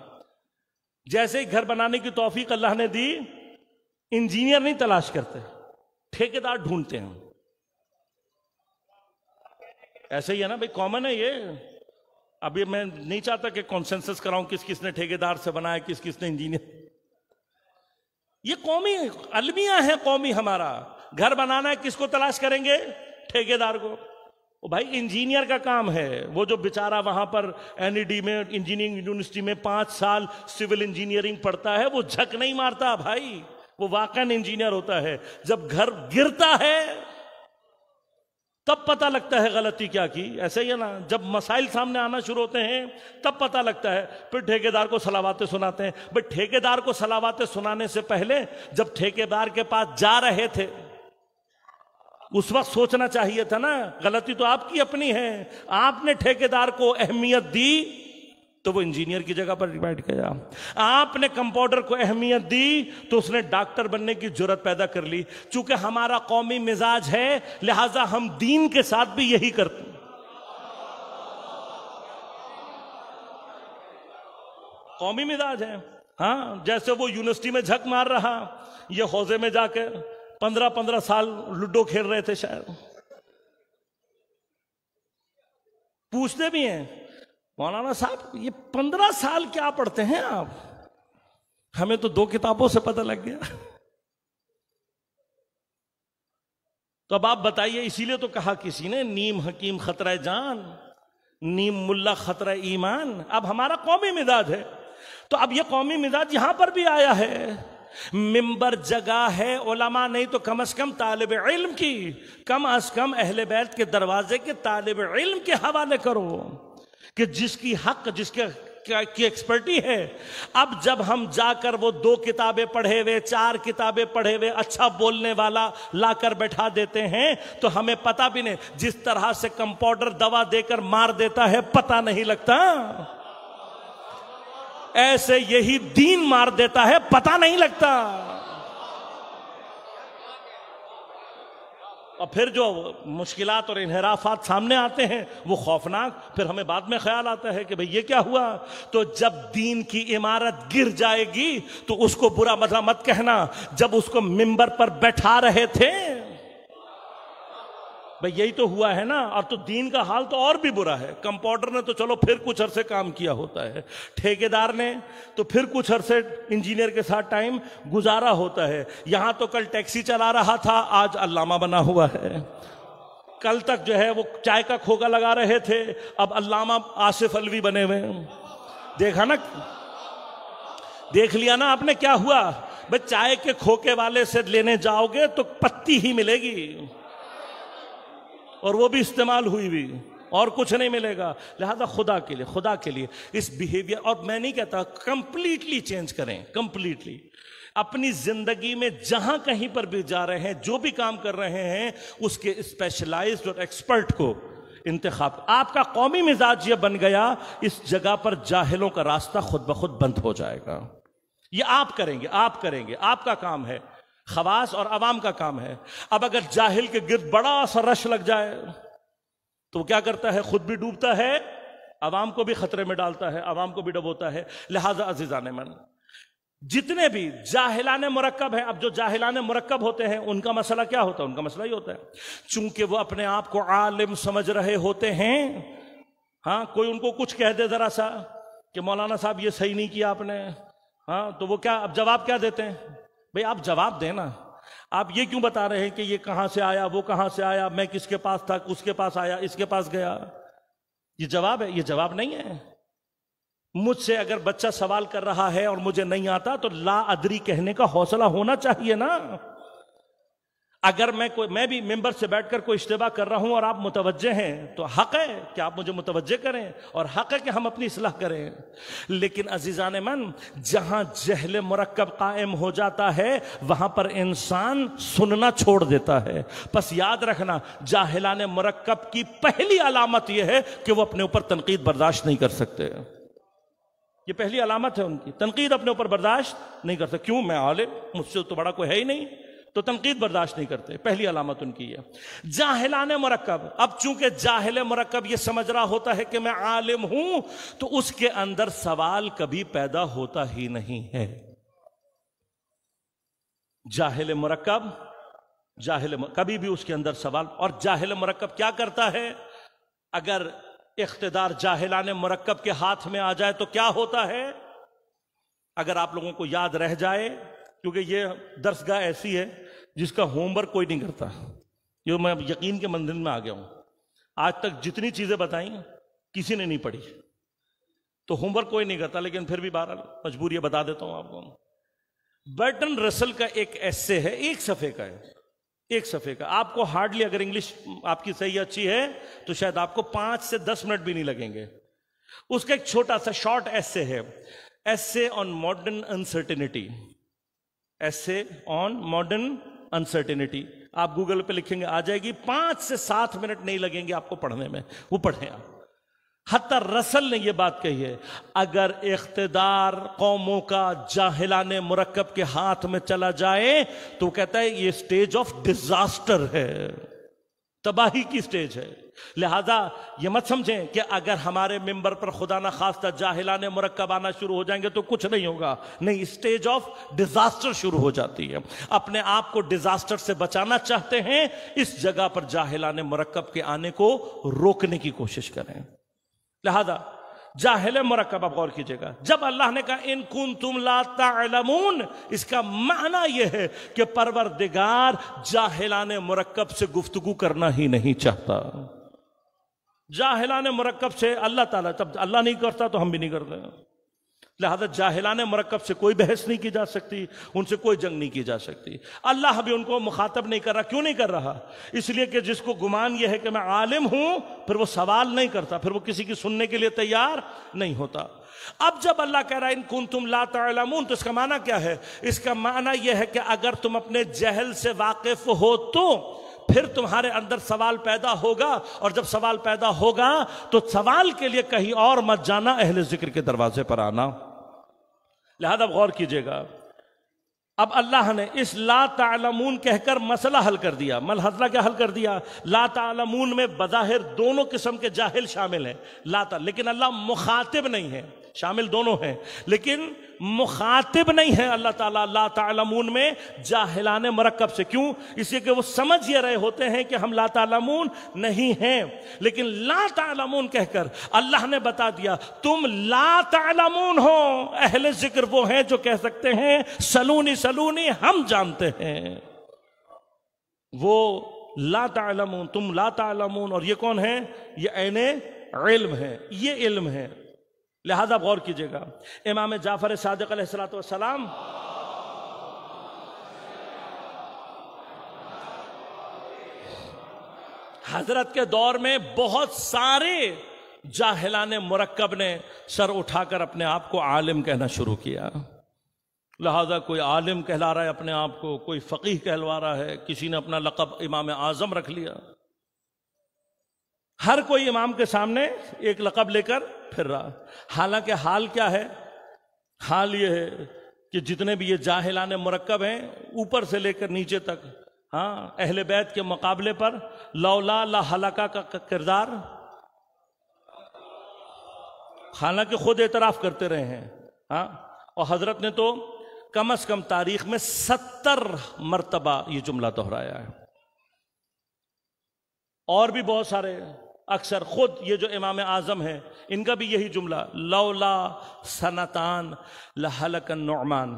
जैसे ही घर बनाने की तोफीक अल्लाह ने दी इंजीनियर नहीं तलाश करते ठेकेदार ढूंढते हैं ऐसे ही है ना भाई कॉमन है ये अभी मैं नहीं चाहता कि कॉन्सेंसस कराऊं किस किसने ठेकेदार से बनाया किस किसने इंजीनियर ये कौमी अलमिया है कौमी हमारा घर बनाना है किसको तलाश करेंगे ठेकेदार को ओ भाई इंजीनियर का काम है वो जो बेचारा वहां पर एनईडी e में इंजीनियरिंग यूनिवर्सिटी में पांच साल सिविल इंजीनियरिंग पढ़ता है वो झक नहीं मारता भाई वो वाकन इंजीनियर होता है जब घर गिरता है तब पता लगता है गलती क्या की ऐसे ही है ना जब मसाइल सामने आना शुरू होते हैं तब पता लगता है फिर ठेकेदार को सलावाते सुनाते हैं भाई ठेकेदार को सलावाते सुनाने से पहले जब ठेकेदार के पास जा रहे थे उस वक्त सोचना चाहिए था ना गलती तो आपकी अपनी है आपने ठेकेदार को अहमियत दी तो वो इंजीनियर की जगह पर बैठ गया आपने कंपाउंडर को अहमियत दी तो उसने डॉक्टर बनने की जरूरत पैदा कर ली चूंकि हमारा कौमी मिजाज है लिहाजा हम दीन के साथ भी यही करते हैं कौमी मिजाज है हाँ जैसे वो यूनिवर्सिटी में झक मार रहा ये हौजे में जाकर पंद्रह पंद्रह साल लूडो खेल रहे थे शायद पूछते भी हैं मौलाना साहब ये पंद्रह साल क्या पढ़ते हैं आप हमें तो दो किताबों से पता लग गया तो अब आप बताइए इसीलिए तो कहा किसी ने नीम हकीम खतरा जान नीम मुल्ला खतरा ईमान अब हमारा कौमी मिजाज है तो अब यह कौमी मिजाज यहां पर भी आया है मिंबर जगह है ओलमा नहीं तो कम अज कम तालब इल्म की कम अज कम अहले बैत के दरवाजे के तालब इल्म के हवाले करो कि जिसकी हक जिसके की एक्सपर्टी है अब जब हम जाकर वो दो किताबें पढ़े हुए चार किताबें पढ़े हुए अच्छा बोलने वाला लाकर बैठा देते हैं तो हमें पता भी नहीं जिस तरह से कंपाउंडर दवा देकर मार देता है पता नहीं लगता ऐसे यही दीन मार देता है पता नहीं लगता और फिर जो मुश्किल और इनहराफात सामने आते हैं वो खौफनाक फिर हमें बाद में ख्याल आता है कि भाई ये क्या हुआ तो जब दीन की इमारत गिर जाएगी तो उसको बुरा मजा मत कहना जब उसको मिंबर पर बैठा रहे थे भाई यही तो हुआ है ना और तो दीन का हाल तो और भी बुरा है कंपाउंडर ने तो चलो फिर कुछ अरसे काम किया होता है ठेकेदार ने तो फिर कुछ अरसे इंजीनियर के साथ टाइम गुजारा होता है यहां तो कल टैक्सी चला रहा था आज अल्लामा बना हुआ है कल तक जो है वो चाय का खोखा लगा रहे थे अब अल्लामा आसिफ अलवी बने हुए देखा ना देख लिया ना आपने क्या हुआ भाई चाय के खोके वाले से लेने जाओगे तो पत्ती ही मिलेगी और वो भी इस्तेमाल हुई हुई और कुछ नहीं मिलेगा लिहाजा खुदा के लिए खुदा के लिए इस बिहेवियर और मैं नहीं कहता कंप्लीटली चेंज करें कंप्लीटली अपनी जिंदगी में जहां कहीं पर भी जा रहे हैं जो भी काम कर रहे हैं उसके स्पेशलाइज और एक्सपर्ट को इंतखा आपका कौमी मिजाज यह बन गया इस जगह पर जाहिलों का रास्ता खुद ब खुद बंद हो जाएगा ये आप करेंगे आप करेंगे आपका काम है खवास और आवाम का काम है अब अगर जाहिल के गिर्द बड़ा सा रश लग जाए तो क्या करता है खुद भी डूबता है आवाम को भी खतरे में डालता है आवाम को भी डबोता है लिहाजा अजीजान मन जितने भी जाहिलान मरकब हैं अब जो जाहिलान मरकब होते हैं उनका मसला क्या होता है उनका मसला ही होता है चूंकि वो अपने आप को आलिम समझ रहे होते हैं हाँ कोई उनको कुछ कह दे जरा सा कि मौलाना साहब ये सही नहीं किया आपने हाँ तो वो क्या अब जवाब क्या देते हैं भाई आप जवाब देना आप ये क्यों बता रहे हैं कि ये कहां से आया वो कहां से आया मैं किसके पास था उसके पास आया इसके पास गया ये जवाब है ये जवाब नहीं है मुझसे अगर बच्चा सवाल कर रहा है और मुझे नहीं आता तो ला अदरी कहने का हौसला होना चाहिए ना अगर मैं कोई मैं भी मेंबर से बैठकर कोई इश्तबा कर रहा हूं और आप मुतवजे हैं तो हक है कि आप मुझे मुतवजह करें और हक है कि हम अपनी इसलाह करें लेकिन अजीजा मन जहां जहल मरकब कायम हो जाता है वहां पर इंसान सुनना छोड़ देता है बस याद रखना जाहिलान मरकब की पहली अलामत यह है कि वह अपने ऊपर तनकीद बर्दाश्त नहीं कर सकते ये पहली अलामत है उनकी तनकीद अपने ऊपर बर्दाश्त नहीं कर सकते क्यों मैं आलिम मुझसे तो बड़ा कोई है ही नहीं तो तनकीद बर्दाश्त नहीं करते पहली अलामत उनकी है जाहलान मरकब अब चूंकि जाहल मरकब यह समझ रहा होता है कि मैं आलिम हूं तो उसके अंदर सवाल कभी पैदा होता ही नहीं है जाहल मरकब जाहल कभी भी उसके अंदर सवाल और जाहिल मरकब क्या करता है अगर इकतदार जाहलान मरकब के हाथ में आ जाए तो क्या होता है अगर आप लोगों को याद रह जाए क्योंकि ये दर्शगाह ऐसी है जिसका होमवर्क कोई नहीं करता जो मैं यकीन के मंदिर में आ गया हूं आज तक जितनी चीज़ें बताई किसी ने नहीं पढ़ी तो होमवर्क कोई नहीं करता लेकिन फिर भी बारह मजबूरी बता देता हूं आपको बर्टन रसल का एक ऐसे है एक सफ़े का है एक सफ़े का आपको हार्डली अगर इंग्लिश आपकी सही अच्छी है तो शायद आपको पांच से दस मिनट भी नहीं लगेंगे उसका एक छोटा सा शॉर्ट ऐसे है essay on modern uncertainty essay on modern uncertainty आप गूगल पे लिखेंगे आ जाएगी पांच से सात मिनट नहीं लगेंगे आपको पढ़ने में वो पढ़ें आप हत्ता रसल ने यह बात कही है अगर इख्तदार कौमों का जाहिलाने मुरक्कब के हाथ में चला जाए तो कहता है ये स्टेज ऑफ डिजास्टर है तबाही की स्टेज है लिहाजा ये मत समझें कि अगर हमारे मेंबर पर खुदा ना खास्ता जाहिलाने मरकब आना शुरू हो जाएंगे तो कुछ नहीं होगा नहीं स्टेज ऑफ डिजास्टर शुरू हो जाती है अपने आप को डिजास्टर से बचाना चाहते हैं इस जगह पर जाहिलाने मरकब के आने को रोकने की कोशिश करें लिहाजा जाहले मरकब आप गौर कीजिएगा जब अल्लाह ने कहा इन कुन तुम लातामून इसका माना यह है कि परवरदिगार जाहिलाने मरकब से गुफ्तगु करना ही नहीं चाहता जाहिलाने मरकब से अल्लाह ताला तब अल्लाह नहीं करता तो हम भी नहीं करते लिहाजा जाहिलान मरकब से कोई बहस नहीं की जा सकती उनसे कोई जंग नहीं की जा सकती अल्लाह भी उनको मुखातब नहीं कर रहा क्यों नहीं कर रहा इसलिए कि जिसको गुमान यह है कि मैं आलिम हूं फिर वो सवाल नहीं करता फिर वो किसी की सुनने के लिए तैयार नहीं होता अब जब अल्लाह कह रहा है इन कुन तुम लातामून तो इसका माना क्या है इसका माना यह है कि अगर तुम अपने जहल से वाकिफ हो तो फिर तुम्हारे अंदर सवाल पैदा होगा और जब सवाल पैदा होगा तो सवाल के लिए कहीं और मत जाना अहले जिक्र के दरवाजे पर आना लिहाजा गौर कीजिएगा अब अल्लाह ने इस ला तालमून कहकर मसला हल कर दिया मल हजला क्या हल कर दिया ला तालमून में बज़ाहिर दोनों किस्म के जाहिल शामिल हैं लाता लेकिन अल्लाह मुखातिब नहीं है शामिल दोनों हैं लेकिन मुखातिब नहीं है अल्लाह ताला अल्लाह तालमून में जाहिलान मरकब से क्यों इसलिए कि वो समझ ये रहे होते हैं कि हम ला तालमून नहीं हैं लेकिन ला तालमून कहकर अल्लाह ने बता दिया तुम ला तालमून हो अहले जिक्र वो हैं जो कह सकते हैं सलूनी सलूनी हम जानते हैं वो ला तालमून तुम ला तालमून और ये कौन है ये ऐन इल्म है ये इल्म है लिहाजा गौर कीजिएगा इमाम जाफर सादक सलाम हजरत के दौर में बहुत सारे जाहिलान मरकब ने सर उठाकर अपने आप को आलिम कहना शुरू किया लिहाजा कोई आलिम कहला रहा है अपने आप को कोई फ़कीह कहलवा रहा है किसी ने अपना लकब इमाम आज़म रख लिया हर कोई इमाम के सामने एक लकब लेकर फिर रहा हालांकि हाल क्या है हाल यह है कि जितने भी ये जाहिलान मरकब हैं ऊपर से लेकर नीचे तक हाँ अहल बैत के मुकाबले पर लौला ला हलका का किरदार हालांकि खुद एतराफ़ करते रहे हैं हाँ और हजरत ने तो कम अज कम तारीख में सत्तर मरतबा ये जुमला दोहराया है और भी बहुत सारे अक्सर खुद ये जो इमाम आज़म है इनका भी यही जुमला लौला सनातान लहलक नौमान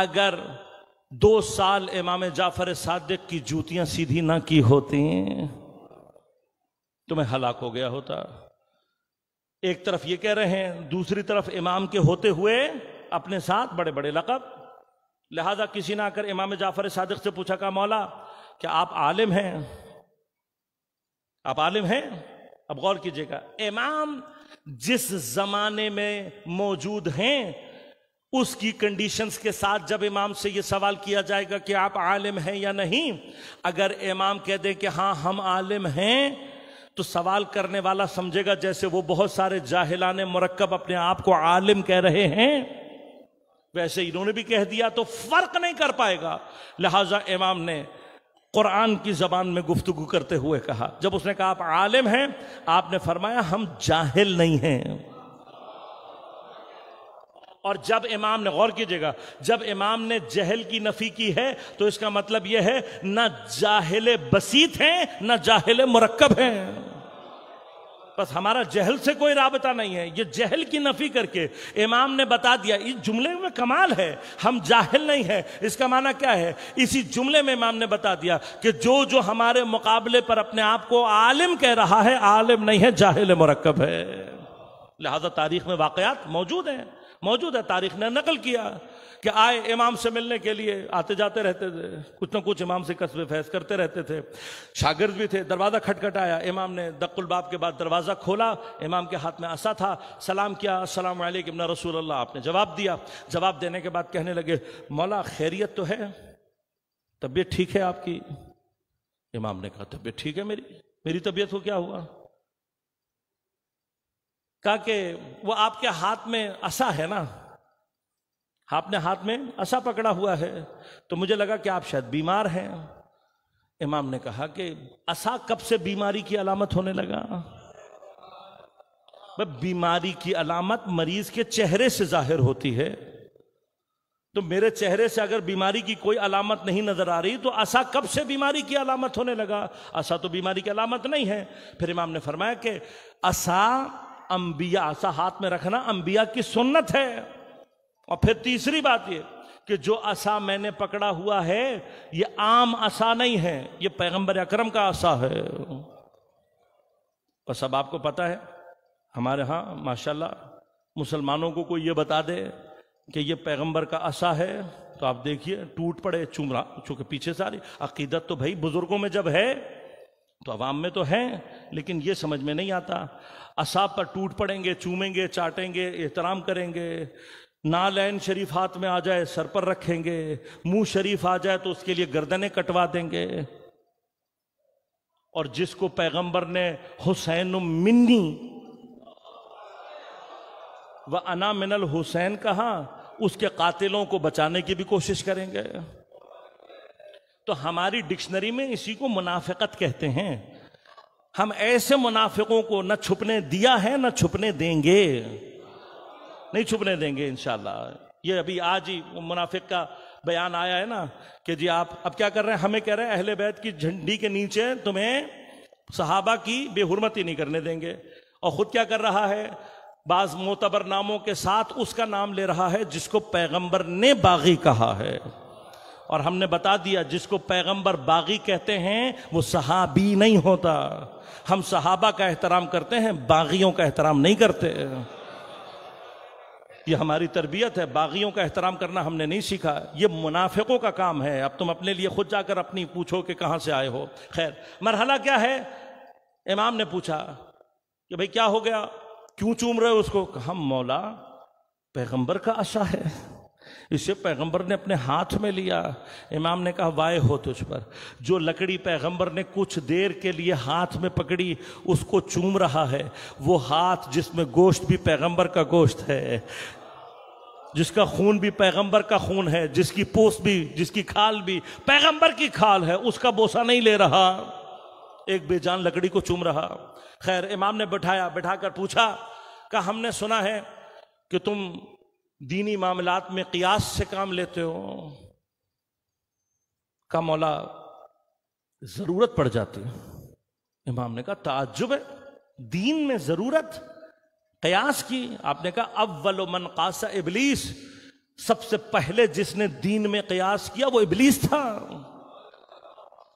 अगर दो साल इमाम जाफर सादिक की जूतियां सीधी ना की होती तो मैं हलाक हो गया होता एक तरफ ये कह रहे हैं दूसरी तरफ इमाम के होते हुए अपने साथ बड़े बड़े लकब लिहाजा किसी ने आकर इमाम जाफर सादिक से पूछा का मौला क्या आप आलिम हैं आप आलिम हैं अब गौर कीजिएगा इमाम जिस जमाने में मौजूद हैं उसकी कंडीशंस के साथ जब इमाम से ये सवाल किया जाएगा कि आप आलिम हैं या नहीं अगर इमाम कह दें कि हाँ हम आलिम हैं तो सवाल करने वाला समझेगा जैसे वो बहुत सारे जाहिलाने मरकब अपने आप को आलिम कह रहे हैं वैसे इन्होंने भी कह दिया तो फर्क नहीं कर पाएगा लिहाजा इमाम ने कुरान की ज़बान में गुफ्तगु करते हुए कहा जब उसने कहा आप आलिम हैं आपने फरमाया हम जाहिल नहीं हैं और जब इमाम ने गौर कीजिएगा जब इमाम ने जहल की नफी की है तो इसका मतलब यह है ना जाहिल बसीत हैं ना जाहिल मरकब हैं बस हमारा जहल से कोई राबता नहीं है ये जहल की नफी करके इमाम ने बता दिया इस जुमले में कमाल है हम जाहिल नहीं है इसका माना क्या है इसी जुमले में इमाम ने बता दिया कि जो जो हमारे मुकाबले पर अपने आप को आलिम कह रहा है आलिम नहीं है जाहिल मरकब है लिहाजा तारीख में वाकयात मौजूद हैं मौजूद है तारीख ने नकल किया कि आए इमाम से मिलने के लिए आते जाते रहते थे कुछ ना कुछ इमाम से कस्बे फैस करते रहते थे शागिर्द भी थे दरवाज़ा खटखटाया इमाम ने दक्लबाप के बाद दरवाज़ा खोला इमाम के हाथ में असा था सलाम किया असलम इमना रसूल अल्लाह आपने जवाब दिया जवाब देने के बाद कहने लगे मौला खैरियत तो है तबीयत ठीक है आपकी इमाम ने कहा तबीयत ठीक है मेरी मेरी तबीयत को क्या हुआ कहा कि वो आपके हाथ में असा है ना आपने हाथ में असा पकड़ा हुआ है तो मुझे लगा कि आप शायद बीमार हैं इमाम ने कहा कि असा कब से बीमारी की अलामत होने लगा बीमारी की अलामत मरीज के चेहरे से जाहिर होती है तो मेरे चेहरे से अगर बीमारी की कोई अलामत नहीं नजर आ रही तो असा कब से बीमारी की अलामत होने लगा असा तो बीमारी की अलामत नहीं है फिर इमाम ने फरमाया कि असा अंबिया सा हाथ में रखना अंबिया की सुन्नत है और फिर तीसरी बात ये कि जो असा मैंने पकड़ा हुआ है ये आम असा नहीं है ये पैगंबर अकरम का असा है और सब आपको पता है हमारे यहां माशाल्लाह मुसलमानों को कोई ये बता दे कि ये पैगंबर का असा है तो आप देखिए टूट पड़े चूमरा चूंकि पीछे सारी अकीदत तो भाई बुजुर्गों में जब है तो अवाम में तो है लेकिन ये समझ में नहीं आता असाब पर टूट पड़ेंगे चूमेंगे चाटेंगे एहतराम करेंगे लैन शरीफ हाथ में आ जाए सर पर रखेंगे मुंह शरीफ आ जाए तो उसके लिए गर्दने कटवा देंगे और जिसको पैगंबर ने हुसैन मिन्नी व अना मिनल हुसैन कहा उसके कातिलों को बचाने की भी कोशिश करेंगे तो हमारी डिक्शनरी में इसी को मुनाफिकत कहते हैं हम ऐसे मुनाफिकों को न छुपने दिया है न छुपने देंगे नहीं छुपने देंगे इनशाला ये अभी आज ही मुनाफिक का बयान आया है ना कि जी आप अब क्या कर रहे हैं हमें कह रहे हैं अहले बैत की झंडी के नीचे तुम्हें सहाबा की बेहरमती नहीं करने देंगे और ख़ुद क्या कर रहा है बाज़ मोतबर नामों के साथ उसका नाम ले रहा है जिसको पैगंबर ने बागी कहा है और हमने बता दिया जिसको पैगंबर बागी कहते हैं वो सहाबी नहीं होता हम सहाबा का एहतराम करते हैं बागियों का एहतराम नहीं करते ये हमारी तरबियत है बागियों का एहतराम करना हमने नहीं सीखा ये मुनाफिकों का काम है अब तुम अपने लिए खुद जाकर अपनी पूछो कि कहां से आए हो खैर मरहला क्या है इमाम ने पूछा कि भाई क्या हो गया क्यों चूम रहे हो उसको हम मौला पैगंबर का आशा है इसे पैगंबर ने अपने हाथ में लिया इमाम ने कहा वाय हो तुझ पर जो लकड़ी पैगंबर ने कुछ देर के लिए हाथ में पकड़ी उसको चूम रहा है वो हाथ जिसमें गोश्त भी पैगंबर का गोश्त है जिसका खून भी पैगंबर का खून है जिसकी पोस भी जिसकी खाल भी पैगंबर की खाल है उसका बोसा नहीं ले रहा एक बेजान लकड़ी को चूम रहा खैर इमाम ने बैठाया बैठा कर पूछा कहा हमने सुना है कि तुम दीनी मामलात में कियास से काम लेते हो का मौला ज़रूरत पड़ जाती है इमाम ने कहा ताजुब है दीन में ज़रूरत कयास की आपने कहा अव्वल मन कासा इबलीस सबसे पहले जिसने दीन में कयास किया वो इबलीस था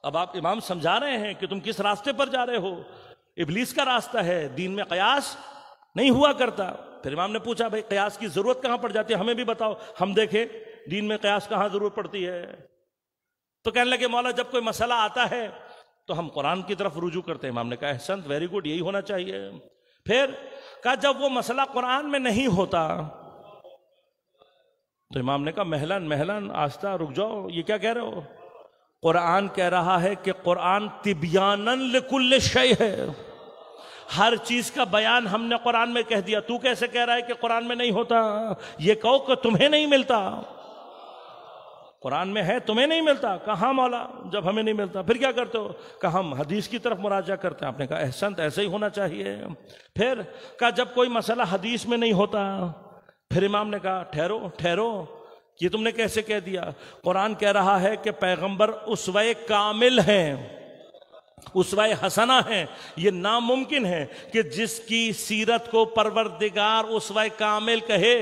अब आप इमाम समझा रहे हैं कि तुम किस रास्ते पर जा रहे हो इबलीस का रास्ता है दीन में कयास नहीं हुआ करता फिर इमाम ने पूछा भाई कयास की जरूरत कहां पड़ जाती है हमें भी बताओ हम देखें दीन में कयास कहां जरूरत पड़ती है तो कहने लगे मौला जब कोई मसला आता है तो हम कुरान की तरफ रुजू करते हैं इमाम ने कहा संत वेरी गुड यही होना चाहिए फिर कहा जब वो मसला कुरान में नहीं होता तो इमाम ने कहा महलन महलन आस्था रुक जाओ ये क्या कह रहे हो कुरान कह रहा है कि कुरान तिबियानन लिकुल्ल शय है हर चीज का बयान हमने कुरान में कह दिया तू कैसे कह रहा है कि कुरान में नहीं होता ये कहो कि तुम्हें नहीं मिलता कुरान में है तुम्हें नहीं मिलता कहा मौला जब हमें नहीं मिलता फिर क्या करते हो कहा हम हदीस की तरफ मुराजा करते हैं आपने कहा एहसन ऐसे ही होना चाहिए फिर कहा जब कोई मसला हदीस में नहीं होता फिर इमाम ने कहा ठहरो ठहरो ये तुमने कैसे कह दिया कुरान कह रहा है कि पैगंबर वे कामिल हैं उसवाय हसना है ये नामुमकिन है कि जिसकी सीरत को परवरदिगार उसवाय कामिल कहे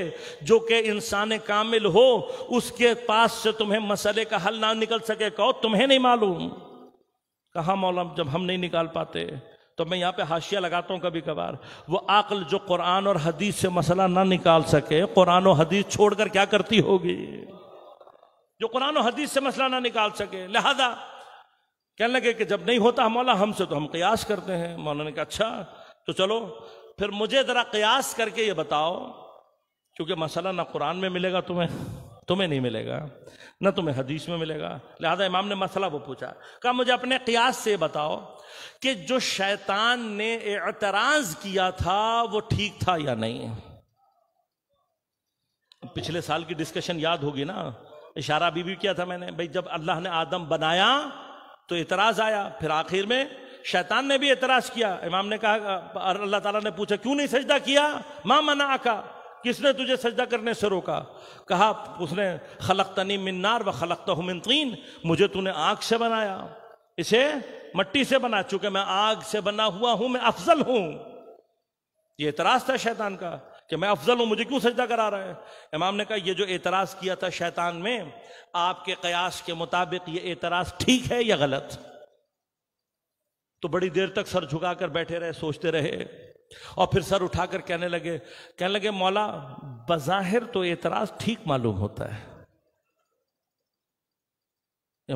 जो कि इंसान कामिल हो उसके पास से तुम्हें मसले का हल ना निकल सके कहो तुम्हें नहीं मालूम कहा मौलम जब हम नहीं निकाल पाते तो मैं यहाँ पे हाशिया लगाता हूँ कभी कभार वो आकल जो कुरान और हदीस से मसला ना निकाल सके कुरान और हदीस छोड़कर क्या करती होगी जो कुरान और हदीस से मसला ना निकाल सके लिहाजा कहने लगे कि जब नहीं होता मौला हमसे तो हम कयास करते हैं मौला ने कहा अच्छा तो चलो फिर मुझे ज़रा कयास करके ये बताओ क्योंकि मसला ना कुरान में मिलेगा तुम्हें तुम्हें नहीं मिलेगा ना तुम्हें हदीस में मिलेगा लिहाजा इमाम ने मसला वो पूछा कहा मुझे अपने कयास से बताओ कि जो शैतान ने एतराज़ किया था वो ठीक था या नहीं पिछले साल की डिस्कशन याद होगी ना इशारा भी, भी किया था मैंने भाई जब अल्लाह ने आदम बनाया तो इतराज आया फिर आखिर में शैतान ने भी एतराज किया इमाम ने कहा अल्लाह ताला ने पूछा क्यों नहीं सजदा किया मां मना आका किसने तुझे सजदा करने से रोका कहा उसने खलक तनी मिन्नार व खलक तमिन मुझे तूने आग से बनाया इसे मट्टी से बना चुके मैं आग से बना हुआ हूं मैं अफजल हूं ये एतराज था शैतान का कि मैं अफजल हूं मुझे क्यों सजदा करा रहा है इमाम ने कहा यह जो एतराज़ किया था शैतान में आपके कयास के मुताबिक ये एतराज़ ठीक है या गलत तो बड़ी देर तक सर झुकाकर बैठे रहे सोचते रहे और फिर सर उठाकर कहने लगे कहने लगे मौला बज़ाहिर तो एतराज़ ठीक मालूम होता है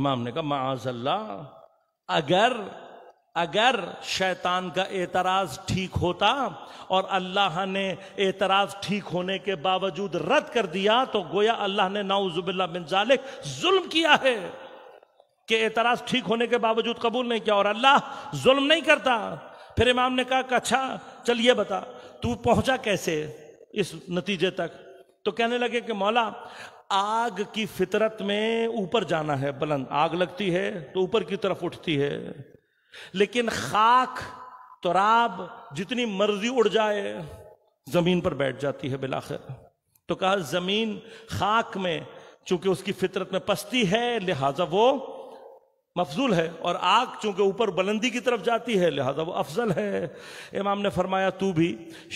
इमाम ने कहा माजल्ला अगर अगर शैतान का एतराज ठीक होता और अल्लाह ने एतराज ठीक होने के बावजूद रद्द कर दिया तो गोया अल्लाह ने नाउजुबिल्ला बिन जालिक जुल्म किया है कि एतराज ठीक होने के बावजूद कबूल नहीं किया और अल्लाह जुल्म नहीं करता फिर इमाम ने कहा अच्छा चल ये बता तू पहुंचा कैसे इस नतीजे तक तो कहने लगे कि मौला आग की फितरत में ऊपर जाना है बुलंद आग लगती है तो ऊपर की तरफ उठती है लेकिन खाक तुराब जितनी मर्जी उड़ जाए जमीन पर बैठ जाती है बिलाखिर तो कहा जमीन खाक में चूंकि उसकी फितरत में पस्ती है लिहाजा वो मफजूल है और आग चूंकि ऊपर बुलंदी की तरफ जाती है लिहाजा वो अफजल है इमाम ने फरमाया तू भी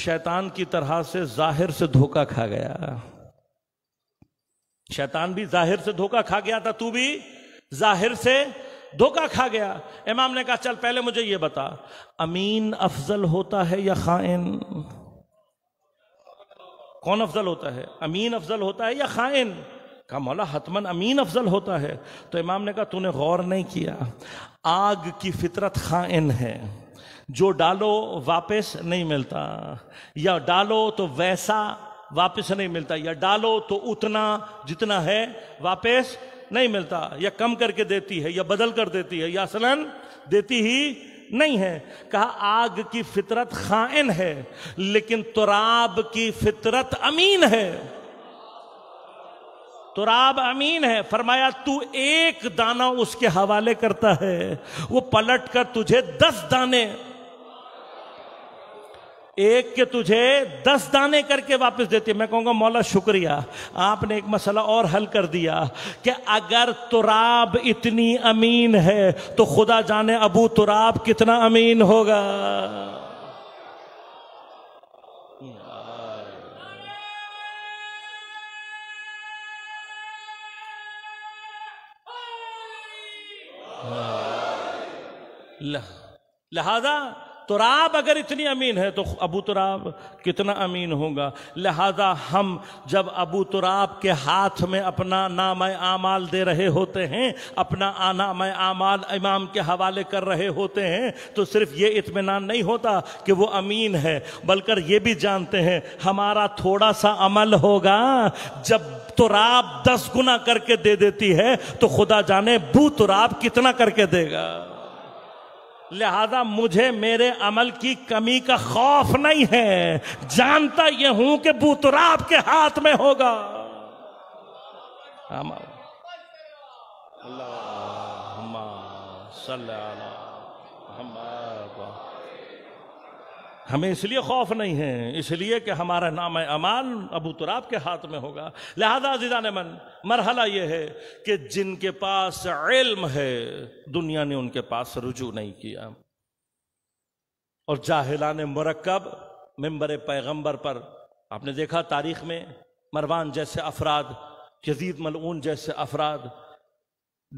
शैतान की तरह से जाहिर से धोखा खा गया शैतान भी जाहिर से धोखा खा गया था तू भी जाहिर से धोखा खा गया इमाम ने कहा चल पहले मुझे ये बता अमीन अफजल होता है या खाइन कौन अफजल होता है अमीन अफजल होता है या खाइन कहा मौला हतमन अमीन अफजल होता है तो इमाम ने कहा तूने गौर नहीं किया आग की फितरत खाइन है जो डालो वापस नहीं मिलता या डालो तो वैसा वापस नहीं मिलता या डालो तो उतना जितना है वापस नहीं मिलता या कम करके देती है या बदल कर देती है या असलन देती ही नहीं है कहा आग की फितरत खाइन है लेकिन तुराब की फितरत अमीन है तुराब अमीन है फरमाया तू एक दाना उसके हवाले करता है वो पलट कर तुझे दस दाने एक के तुझे दस दाने करके वापस देती मैं कहूंगा मौला शुक्रिया आपने एक मसला और हल कर दिया कि अगर तुराब इतनी अमीन है तो खुदा जाने अबू तुराब कितना अमीन होगा लिहाजा तुराब अगर इतनी अमीन है तो अबू तुराब कितना अमीन होगा लिहाजा हम जब अबू तुराब के हाथ में अपना नाम आमाल दे रहे होते हैं अपना आनाम आमाल इमाम के हवाले कर रहे होते हैं तो सिर्फ ये इतमान नहीं होता कि वो अमीन है बल्कि ये भी जानते हैं हमारा थोड़ा सा अमल होगा जब तुराब दस गुना करके दे देती है तो खुदा जाने बू तुराब कितना करके देगा लिहाजा मुझे मेरे अमल की कमी का खौफ नहीं है जानता यह हूं कि बूतराब के हाथ में होगा अल्लाह हमें इसलिए खौफ नहीं है इसलिए कि हमारा नाम अमान अबू तुराब के हाथ में होगा लिहाजा जिदा ने मन मरहला यह है कि जिनके पास इल्म है दुनिया ने उनके पास रुजू नहीं किया और जाहिला ने मरकब मंबर पैगंबर पर आपने देखा तारीख में मरवान जैसे अफराद यजीद मलून जैसे अफराद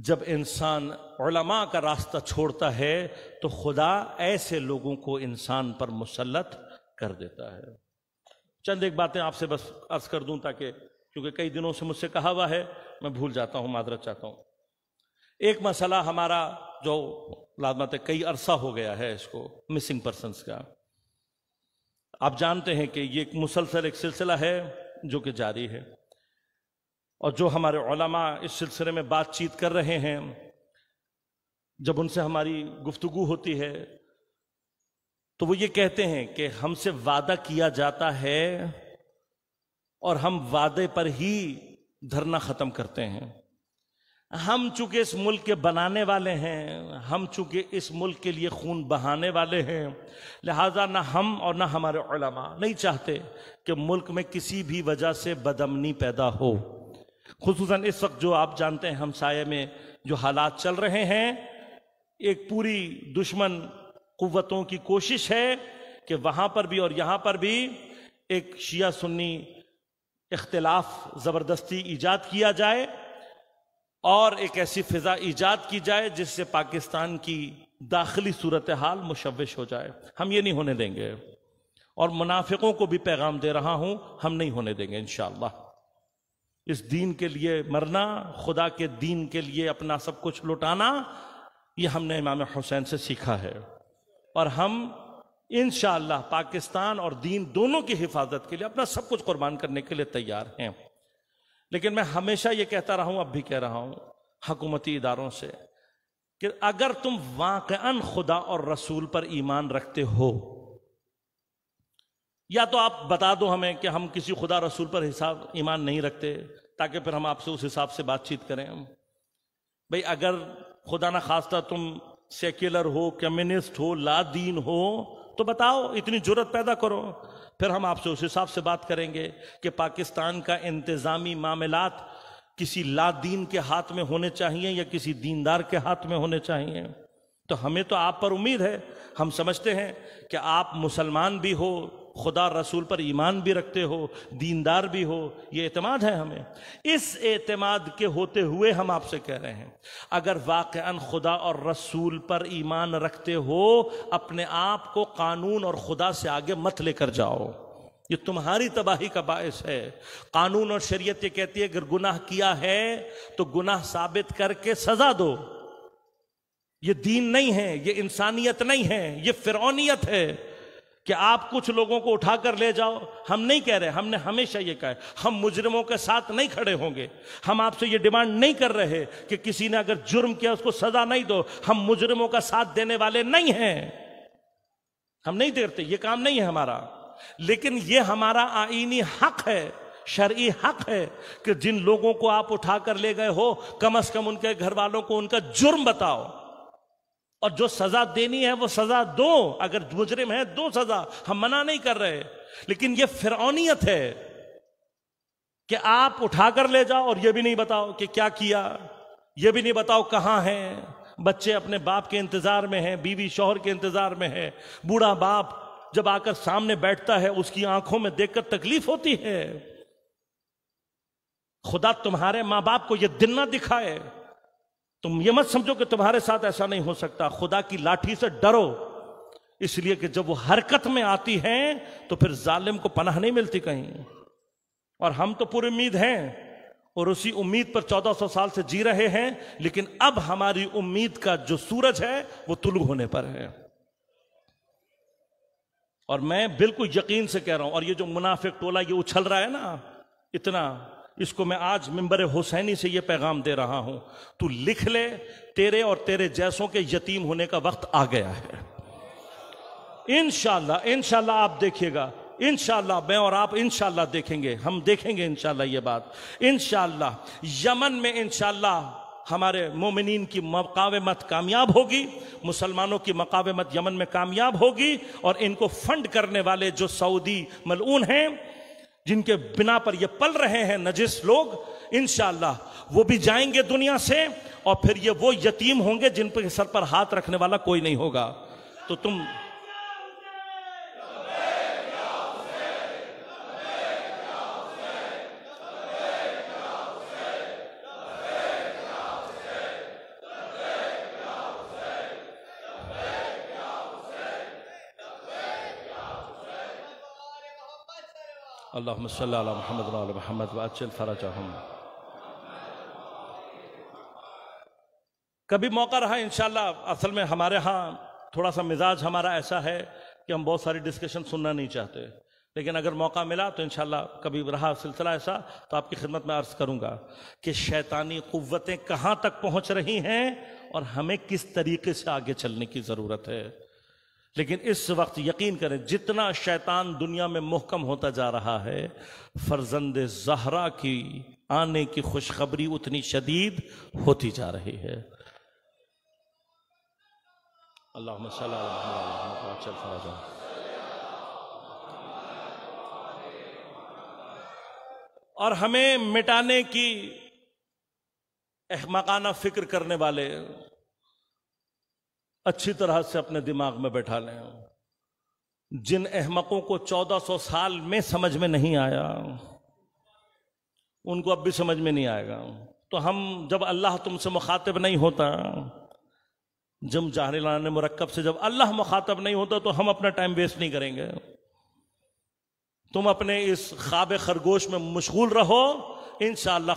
जब इंसान उलमा का रास्ता छोड़ता है तो खुदा ऐसे लोगों को इंसान पर मुसलत कर देता है चंद एक बातें आपसे बस अर्ज कर दूं ताकि क्योंकि कई दिनों से मुझसे कहा हुआ है मैं भूल जाता हूं मादरत चाहता हूं एक मसला हमारा जो लाजमत कई अरसा हो गया है इसको मिसिंग पर्सनस का आप जानते हैं कि ये एक मुसलसल एक सिलसिला है जो कि जारी है और जो हमारे ओलमा इस सिलसिले में बातचीत कर रहे हैं जब उनसे हमारी गुफ्तगु होती है तो वो ये कहते हैं कि हमसे वादा किया जाता है और हम वादे पर ही धरना ख़त्म करते हैं हम चूंकि इस मुल्क के बनाने वाले हैं हम चूंकि इस मुल्क के लिए खून बहाने वाले हैं लिहाजा ना हम और ना हमारे ओलमा नहीं चाहते कि मुल्क में किसी भी वजह से बदमनी पैदा हो खसूस इस वक्त जो आप जानते हैं हम साय में जो हालात चल रहे हैं एक पूरी दुश्मन कुतों की कोशिश है कि वहां पर भी और यहां पर भी एक शिया सुन्नी इख्तलाफ ज़बरदस्ती ईजाद किया जाए और एक ऐसी फ़िज़ा ईजाद की जाए जिससे पाकिस्तान की दाखिली सूरत हाल मुशविश हो जाए हम ये नहीं होने देंगे और मुनाफिकों को भी पैगाम दे रहा हूं हम नहीं होने देंगे इनशाला इस दीन के लिए मरना खुदा के दीन के लिए अपना सब कुछ लुटाना ये हमने इमाम हुसैन से सीखा है और हम इन पाकिस्तान और दीन दोनों की हिफाजत के लिए अपना सब कुछ कुर्बान करने के लिए तैयार हैं लेकिन मैं हमेशा ये कहता रहा हूं अब भी कह रहा हूं हकूमती इदारों से कि अगर तुम वाकन खुदा और रसूल पर ईमान रखते हो या तो आप बता दो हमें कि हम किसी खुदा रसूल पर हिसाब ईमान नहीं रखते ताकि फिर हम आपसे उस हिसाब से बातचीत करें भाई अगर खुदा ना खास्ता तुम सेक्युलर हो कम्युनिस्ट हो ला दीन हो तो बताओ इतनी जरूरत पैदा करो फिर हम आपसे उस हिसाब से बात करेंगे कि पाकिस्तान का इंतज़ामी मामलात किसी ला दीन के हाथ में होने चाहिए या किसी दीनदार के हाथ में होने चाहिए तो हमें तो आप पर उम्मीद है हम समझते हैं कि आप मुसलमान भी हो खुदा रसूल पर ईमान भी रखते हो दीनदार भी हो ये अतमाद है हमें इस एतमाद के होते हुए हम आपसे कह रहे हैं अगर वाक़ खुदा और रसूल पर ईमान रखते हो अपने आप को कानून और खुदा से आगे मत लेकर जाओ ये तुम्हारी तबाही का बायस है कानून और शरीयत ये कहती है अगर गुनाह किया है तो गुनाह साबित करके सजा दो ये दीन नहीं है ये इंसानियत नहीं है ये फिरौनियत है कि आप कुछ लोगों को उठा कर ले जाओ हम नहीं कह रहे हमने हमेशा ये कहा हम मुजरिमों के साथ नहीं खड़े होंगे हम आपसे ये डिमांड नहीं कर रहे कि किसी ने अगर जुर्म किया उसको सजा नहीं दो हम मुजरिमों का साथ देने वाले नहीं हैं हम नहीं देते ये काम नहीं है हमारा लेकिन ये हमारा आईनी हक है शर्ई हक है कि जिन लोगों को आप उठाकर ले गए हो कम अज कम उनके घर वालों को उनका जुर्म बताओ और जो सजा देनी है वो सजा दो अगर मुजरिम है दो सजा हम मना नहीं कर रहे लेकिन ये फिरौनियत है कि आप उठाकर ले जाओ और ये भी नहीं बताओ कि क्या किया ये भी नहीं बताओ कहां है बच्चे अपने बाप के इंतजार में हैं बीवी शोहर के इंतजार में है बूढ़ा बाप जब आकर सामने बैठता है उसकी आंखों में देखकर तकलीफ होती है खुदा तुम्हारे मां बाप को यह दिन ना दिखाए तुम ये मत समझो कि तुम्हारे साथ ऐसा नहीं हो सकता खुदा की लाठी से डरो इसलिए कि जब वो हरकत में आती है तो फिर जालिम को पनाह नहीं मिलती कहीं और हम तो पूरी उम्मीद हैं और उसी उम्मीद पर 1400 साल से जी रहे हैं लेकिन अब हमारी उम्मीद का जो सूरज है वो तुलू होने पर है और मैं बिल्कुल यकीन से कह रहा हूं और ये जो मुनाफिक टोला ये उछल रहा है ना इतना इसको मैं आज मंबर हुसैनी से ये पैगाम दे रहा हूं तू लिख ले तेरे और तेरे जैसों के यतीम होने का वक्त आ गया है इनशाला इनशाला आप देखिएगा इनशाला मैं और आप इनशाला देखेंगे हम देखेंगे इनशाला ये बात इनशाला यमन में इनशाला हमारे मोमिन की मकावमत कामयाब होगी मुसलमानों की मकावमत यमन में कामयाब होगी और इनको फंड करने वाले जो सऊदी मलून हैं जिनके बिना पर ये पल रहे हैं नजिस लोग इन वो भी जाएंगे दुनिया से और फिर ये वो यतीम होंगे जिन पर सर पर हाथ रखने वाला कोई नहीं होगा तो तुम محمد وعلى محمد واجل فرجهم कभी मौका रहा इंशाल्लाह असल में हमारे यहाँ थोड़ा सा मिजाज हमारा ऐसा है कि हम बहुत सारी डिस्कशन सुनना नहीं चाहते लेकिन अगर मौका मिला तो इंशाल्लाह कभी रहा सिलसिला ऐसा तो आपकी खिदमत में अर्ज़ करूँगा कि शैतानी क़वतें कहाँ तक पहुँच रही हैं और हमें किस तरीके से आगे चलने की ज़रूरत है लेकिन इस वक्त यकीन करें जितना शैतान दुनिया में मुहकम होता जा रहा है फर्जंद जहरा की आने की खुशखबरी उतनी शदीद होती जा रही है अल्लाह और हमें मिटाने की अहमकाना फिक्र करने वाले अच्छी तरह से अपने दिमाग में बैठा लें जिन अहमकों को 1400 साल में समझ में नहीं आया उनको अब भी समझ में नहीं आएगा तो हम जब अल्लाह तुमसे मुखातिब नहीं होता जब जाहिलान मरकब से जब अल्लाह मुखातब नहीं होता तो हम अपना टाइम वेस्ट नहीं करेंगे तुम अपने इस ख्वाब खरगोश में मशगूल रहो इन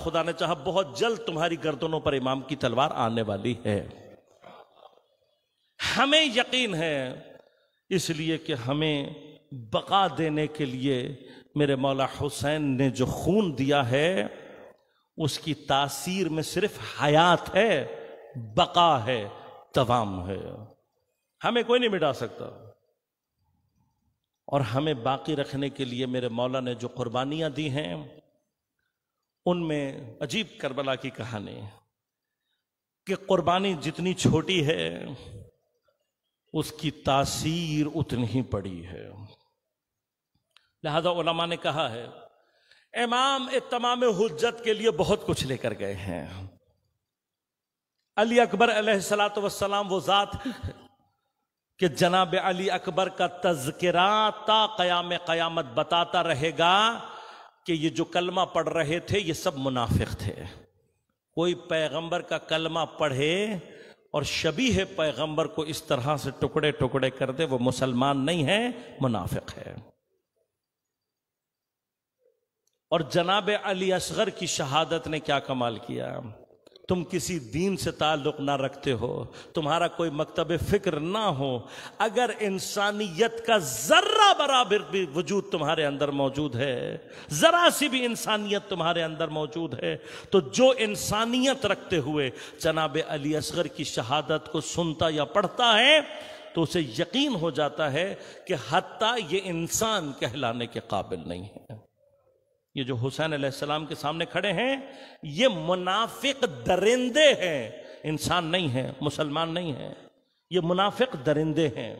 खुदा ने चाह बहुत जल्द तुम्हारी गर्दनों पर इमाम की तलवार आने वाली है हमें यकीन है इसलिए कि हमें बका देने के लिए मेरे मौला हुसैन ने जो खून दिया है उसकी तासीर में सिर्फ हयात है बका है तवाम है हमें कोई नहीं मिटा सकता और हमें बाकी रखने के लिए मेरे मौला ने जो कुर्बानियां दी हैं उनमें अजीब करबला की कहानी कि कुर्बानी जितनी छोटी है उसकी तासीर उतनी ही पड़ी है लिहाजा उलमा ने कहा है इमाम ए तमाम हजत के लिए बहुत कुछ लेकर गए हैं अली अकबर सलात वसलाम वो ज़ात कि जनाब अली अकबर का तस्करा ता कयाम क़यामत बताता रहेगा कि ये जो कलमा पढ़ रहे थे ये सब मुनाफिक थे कोई पैगंबर का कलमा पढ़े और शबी है पैगंबर को इस तरह से टुकड़े टुकड़े कर दे वो मुसलमान नहीं है मुनाफिक है और जनाब अली असगर की शहादत ने क्या कमाल किया तुम किसी दीन से ताल्लुक़ ना रखते हो तुम्हारा कोई मकतब फ़िक्र ना हो अगर इंसानियत का ज़र्रा बराबर भी वजूद तुम्हारे अंदर मौजूद है ज़रा सी भी इंसानियत तुम्हारे अंदर मौजूद है तो जो इंसानियत रखते हुए जनाब अली असगर की शहादत को सुनता या पढ़ता है तो उसे यकीन हो जाता है कि हती ये इंसान कहलाने के काबिल नहीं है ये जो हुसैन अलैहिस्सलाम के सामने खड़े हैं ये मुनाफिक दरिंदे हैं इंसान नहीं है मुसलमान नहीं है ये मुनाफिक दरिंदे हैं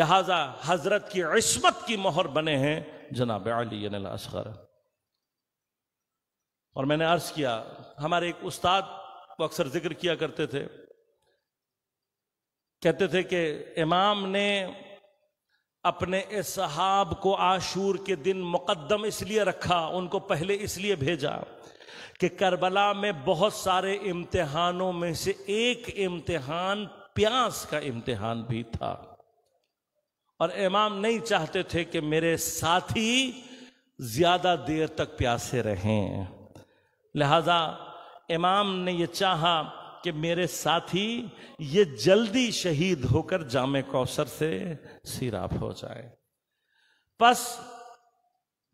लिहाजा हजरत की इसमत की मोहर बने हैं जनाब अली असगर और मैंने अर्ज किया हमारे एक उस्ताद को अक्सर जिक्र किया करते थे कहते थे कि इमाम ने अपने सहाब को आशूर के दिन मुकदम इसलिए रखा उनको पहले इसलिए भेजा कि करबला में बहुत सारे इम्तिहानों में से एक इम्तिहान प्यास का इम्तिहान भी था और इमाम नहीं चाहते थे कि मेरे साथी ज्यादा देर तक प्यासे रहें लिहाजा इमाम ने यह चाहा कि मेरे साथी ये जल्दी शहीद होकर जामे कौसर से सिराफ हो जाए बस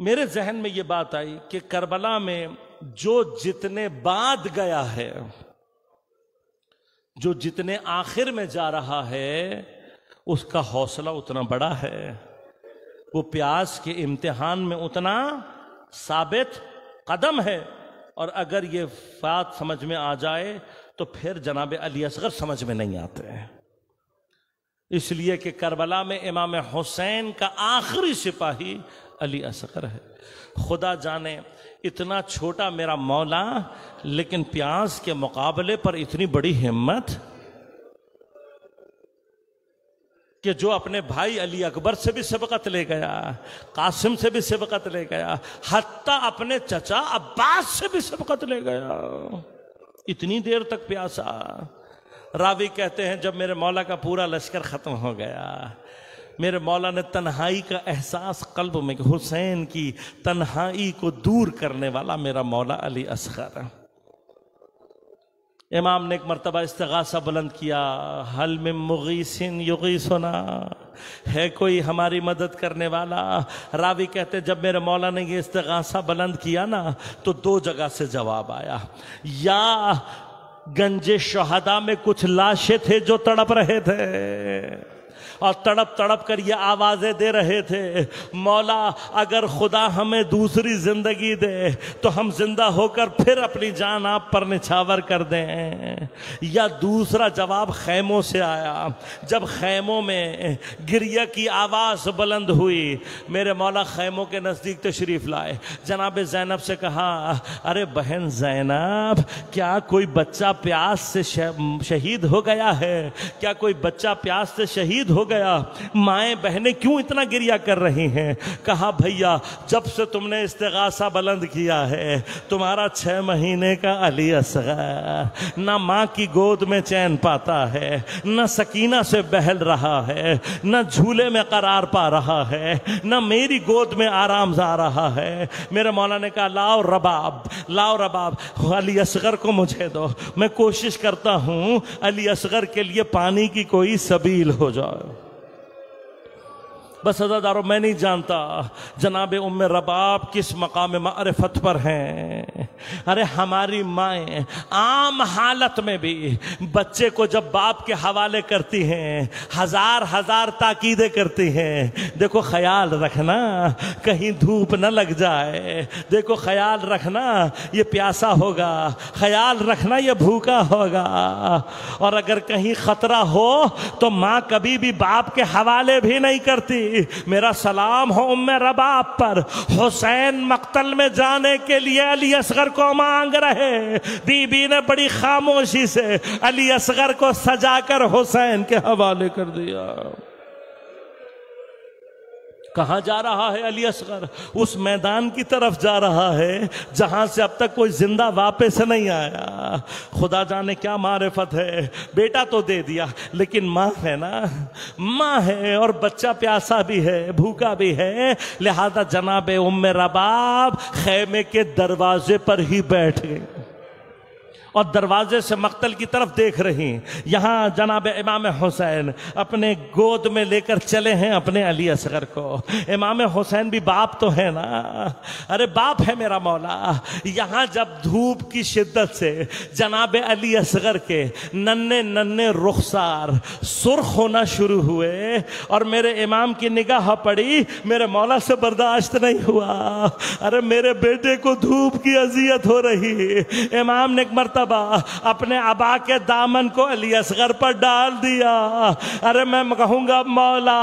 मेरे जहन में ये बात आई कि करबला में जो जितने बाद गया है जो जितने आखिर में जा रहा है उसका हौसला उतना बड़ा है वो प्यास के इम्तिहान में उतना साबित कदम है और अगर ये बात समझ में आ जाए तो फिर जनाब अली असगर समझ में नहीं आते हैं इसलिए कि करबला में इमाम हुसैन का आखिरी सिपाही अली असगर है खुदा जाने इतना छोटा मेरा मौला लेकिन प्यास के मुकाबले पर इतनी बड़ी हिम्मत कि जो अपने भाई अली अकबर से भी सबकत ले गया कासिम से भी सबकत ले गया हत्ता अपने चचा अब्बास से भी सबकत ले गया इतनी देर तक प्यासा रावी कहते हैं जब मेरे मौला का पूरा लश्कर ख़त्म हो गया मेरे मौला ने तन्हाई का एहसास कल्ब में हुसैन की तन्हाई को दूर करने वाला मेरा मौला अली असगर इमाम ने एक मरतबा इस्तगासा बुलंद किया हल में मुगीसिन युगी सुना है कोई हमारी मदद करने वाला रावी कहते जब मेरे मौला ने ये इस्तगासा बुलंद किया ना तो दो जगह से जवाब आया या गंजे शहदा में कुछ लाशें थे जो तड़प रहे थे और तड़प तड़प कर ये आवाज़ें दे रहे थे मौला अगर खुदा हमें दूसरी ज़िंदगी दे तो हम जिंदा होकर फिर अपनी जान आप पर निछावर कर दें या दूसरा जवाब खैमों से आया जब खैमों में गिरिया की आवाज़ बुलंद हुई मेरे मौला खैमों के नज़दीक तशरीफ़ लाए जनाब जैनब से कहा अरे बहन जैनब क्या कोई बच्चा प्यास से शहीद हो गया है क्या कोई बच्चा प्यास से शहीद हो गया गया माएँ बहनें क्यों इतना गिरिया कर रही हैं कहा भैया जब से तुमने इस्तेगासा बुलंद किया है तुम्हारा छः महीने का अली असगर ना माँ की गोद में चैन पाता है न सकीना से बहल रहा है न झूले में करार पा रहा है न मेरी गोद में आराम जा रहा है मेरे मौला ने कहा लाओ रबाब लाओ रबाब अली असगर को मुझे दो मैं कोशिश करता हूँ अली असगर के लिए पानी की कोई सबील हो जाए बस अजादारों मैं नहीं जानता जनाब उम रबाब किस मकाम मारफत पर हैं अरे हमारी माए आम हालत में भी बच्चे को जब बाप के हवाले करती हैं हज़ार हज़ार ताकीदे करती हैं देखो ख्याल रखना कहीं धूप न लग जाए देखो ख्याल रखना ये प्यासा होगा ख्याल रखना ये भूखा होगा और अगर कहीं ख़तरा हो तो माँ कभी भी बाप के हवाले भी नहीं करती गई मेरा सलाम हो उम्मे रबाब पर हुसैन मकतल में जाने के लिए अली असगर को मांग रहे बीबी ने बड़ी खामोशी से अली असगर को सजाकर हुसैन के हवाले कर दिया कहाँ जा रहा है अली असगर उस मैदान की तरफ जा रहा है जहां से अब तक कोई जिंदा वापस नहीं आया खुदा जाने क्या मारिफत है बेटा तो दे दिया लेकिन माँ है ना माँ है और बच्चा प्यासा भी है भूखा भी है लिहाजा जनाब उम रबाब खैमे के दरवाजे पर ही बैठ गई और दरवाजे से मख्तल की तरफ देख रही हैं यहाँ जनाब इमाम हुसैन अपने गोद में लेकर चले हैं अपने अली असगर को इमाम हुसैन भी बाप तो है ना अरे बाप है मेरा मौला यहाँ जब धूप की शिद्दत से जनाब अली असगर के नन्ने नन्ने रुखसार सुर्ख होना शुरू हुए और मेरे इमाम की निगाह पड़ी मेरे मौला से बर्दाश्त नहीं हुआ अरे मेरे बेटे को धूप की अजियत हो रही इमाम ने एक मरता मरतबा अपने अबा के दामन को अली असगर पर डाल दिया अरे मैं कहूंगा मौला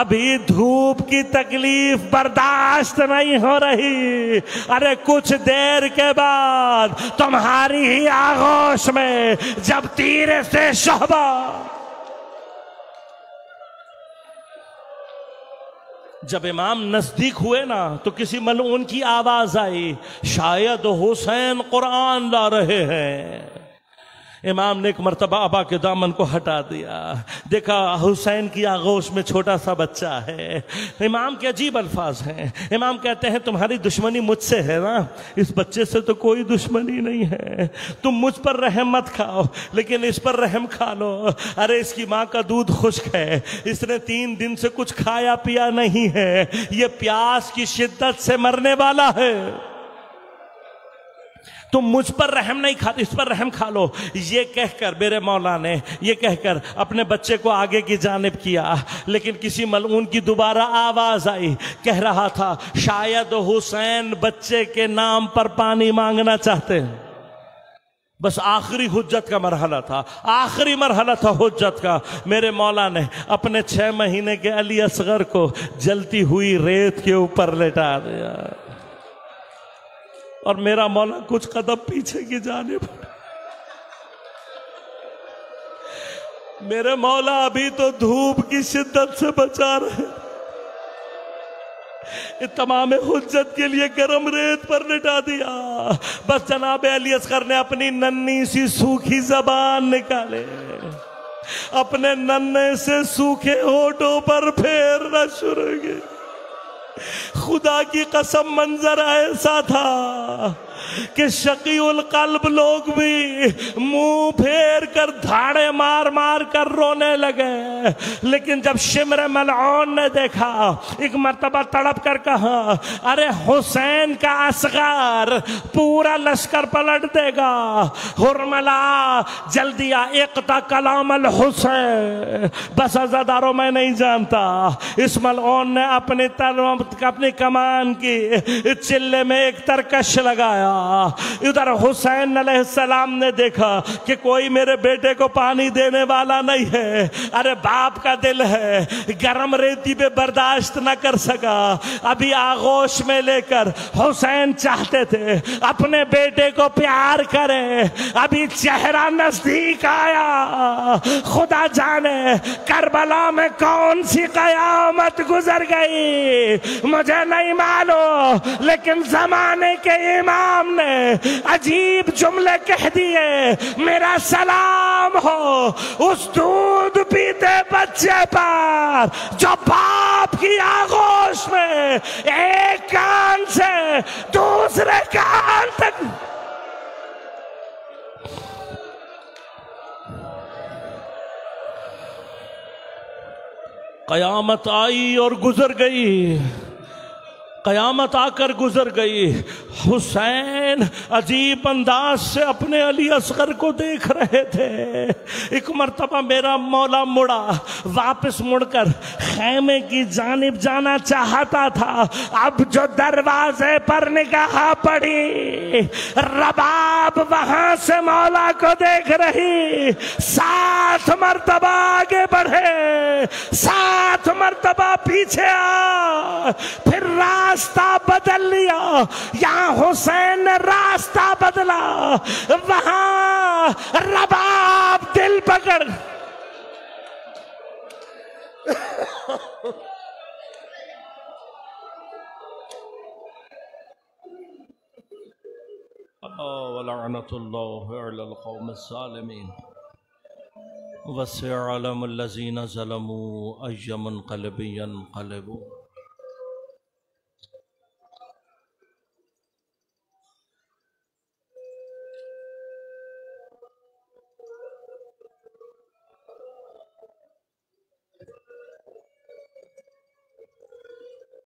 अभी धूप की तकलीफ बर्दाश्त नहीं हो रही अरे कुछ देर के बाद तुम्हारी ही आगोश में जब तीर से शहबा जब इमाम नज़दीक हुए ना तो किसी मलून की आवाज़ आई शायद हुसैन कुरान ला रहे हैं इमाम ने एक मरतबा अबा के दामन को हटा दिया देखा हुसैन की आगोश में छोटा सा बच्चा है इमाम के अजीब अल्फाज हैं इमाम कहते हैं तुम्हारी दुश्मनी मुझसे है ना इस बच्चे से तो कोई दुश्मनी नहीं है तुम मुझ पर रहम मत खाओ लेकिन इस पर रहम खा लो अरे इसकी माँ का दूध खुश्क है इसने तीन दिन से कुछ खाया पिया नहीं है ये प्यास की शिद्दत से मरने वाला है तुम मुझ पर रहम नहीं खा इस पर रहम खा लो ये कहकर मेरे मौला ने ये कहकर अपने बच्चे को आगे की जानब किया लेकिन किसी मलून की दोबारा आवाज़ आई कह रहा था शायद हुसैन बच्चे के नाम पर पानी मांगना चाहते हैं बस आखिरी हुज्जत का मरहला था आखिरी मरहला था हुज्जत का मेरे मौला ने अपने छह महीने के अली असगर को जलती हुई रेत के ऊपर लेटा दिया और मेरा मौला कुछ कदम पीछे की जाने पर मेरे मौला अभी तो धूप की शिद्दत से बचा रहे तमाम हजत के लिए गर्म रेत पर लिटा दिया बस जनाब अली असकर ने अपनी नन्नी सी सूखी जबान निकाले अपने नन्हे से सूखे होठों पर फेरना शुरू किया खुदा की कसम मंजर ऐसा था कि उल कल्ब लोग भी मुंह फेर कर धाड़े मार मार कर रोने लगे लेकिन जब शिमर मलौन ने देखा एक मरतबा तड़प कर कहा अरे हुसैन का असगार पूरा लश्कर पलट देगा हुरमला जल्दी एकता अल हुसैन बस अजादारों मैं नहीं जानता इस मलौन ने अपने तर अपनी कमान की चिल्ले में एक तरकश लगाया इधर हुसैन सलाम ने देखा कि कोई मेरे बेटे को पानी देने वाला नहीं है अरे बाप का दिल है गर्म रेती पे बर्दाश्त न कर सका अभी आगोश में लेकर हुसैन चाहते थे अपने बेटे को प्यार करें अभी चेहरा नजदीक आया खुदा जाने करबला में कौन सी कयामत गुजर गई मुझे नहीं मालूम लेकिन जमाने के इमाम ने अजीब जुमले कह दिए मेरा सलाम हो उस दूध पीते बच्चे पर जो बाप की आगोश में एक कान से दूसरे कान तक कयामत आई और गुजर गई क़यामत आकर गुजर गई हुसैन अजीब अंदाज से अपने अली असगर को देख रहे थे एक मरतबा मेरा मौला मुड़ा वापस मुड़कर खैमे की जानब जाना चाहता था अब जो दरवाजे पर निगाह पड़ी रबाब वहां से मौला को देख रही सात मरतबा आगे बढ़े सात मरतबा पीछे आ फिर रात रास्ता बदल लिया यहाँ हुसैन راستہ بدلا وہاں رباب دل بگڑ ولعنة الله على القوم الظالمين وسع علم الذين ظلموا أي منقلب ينقلبون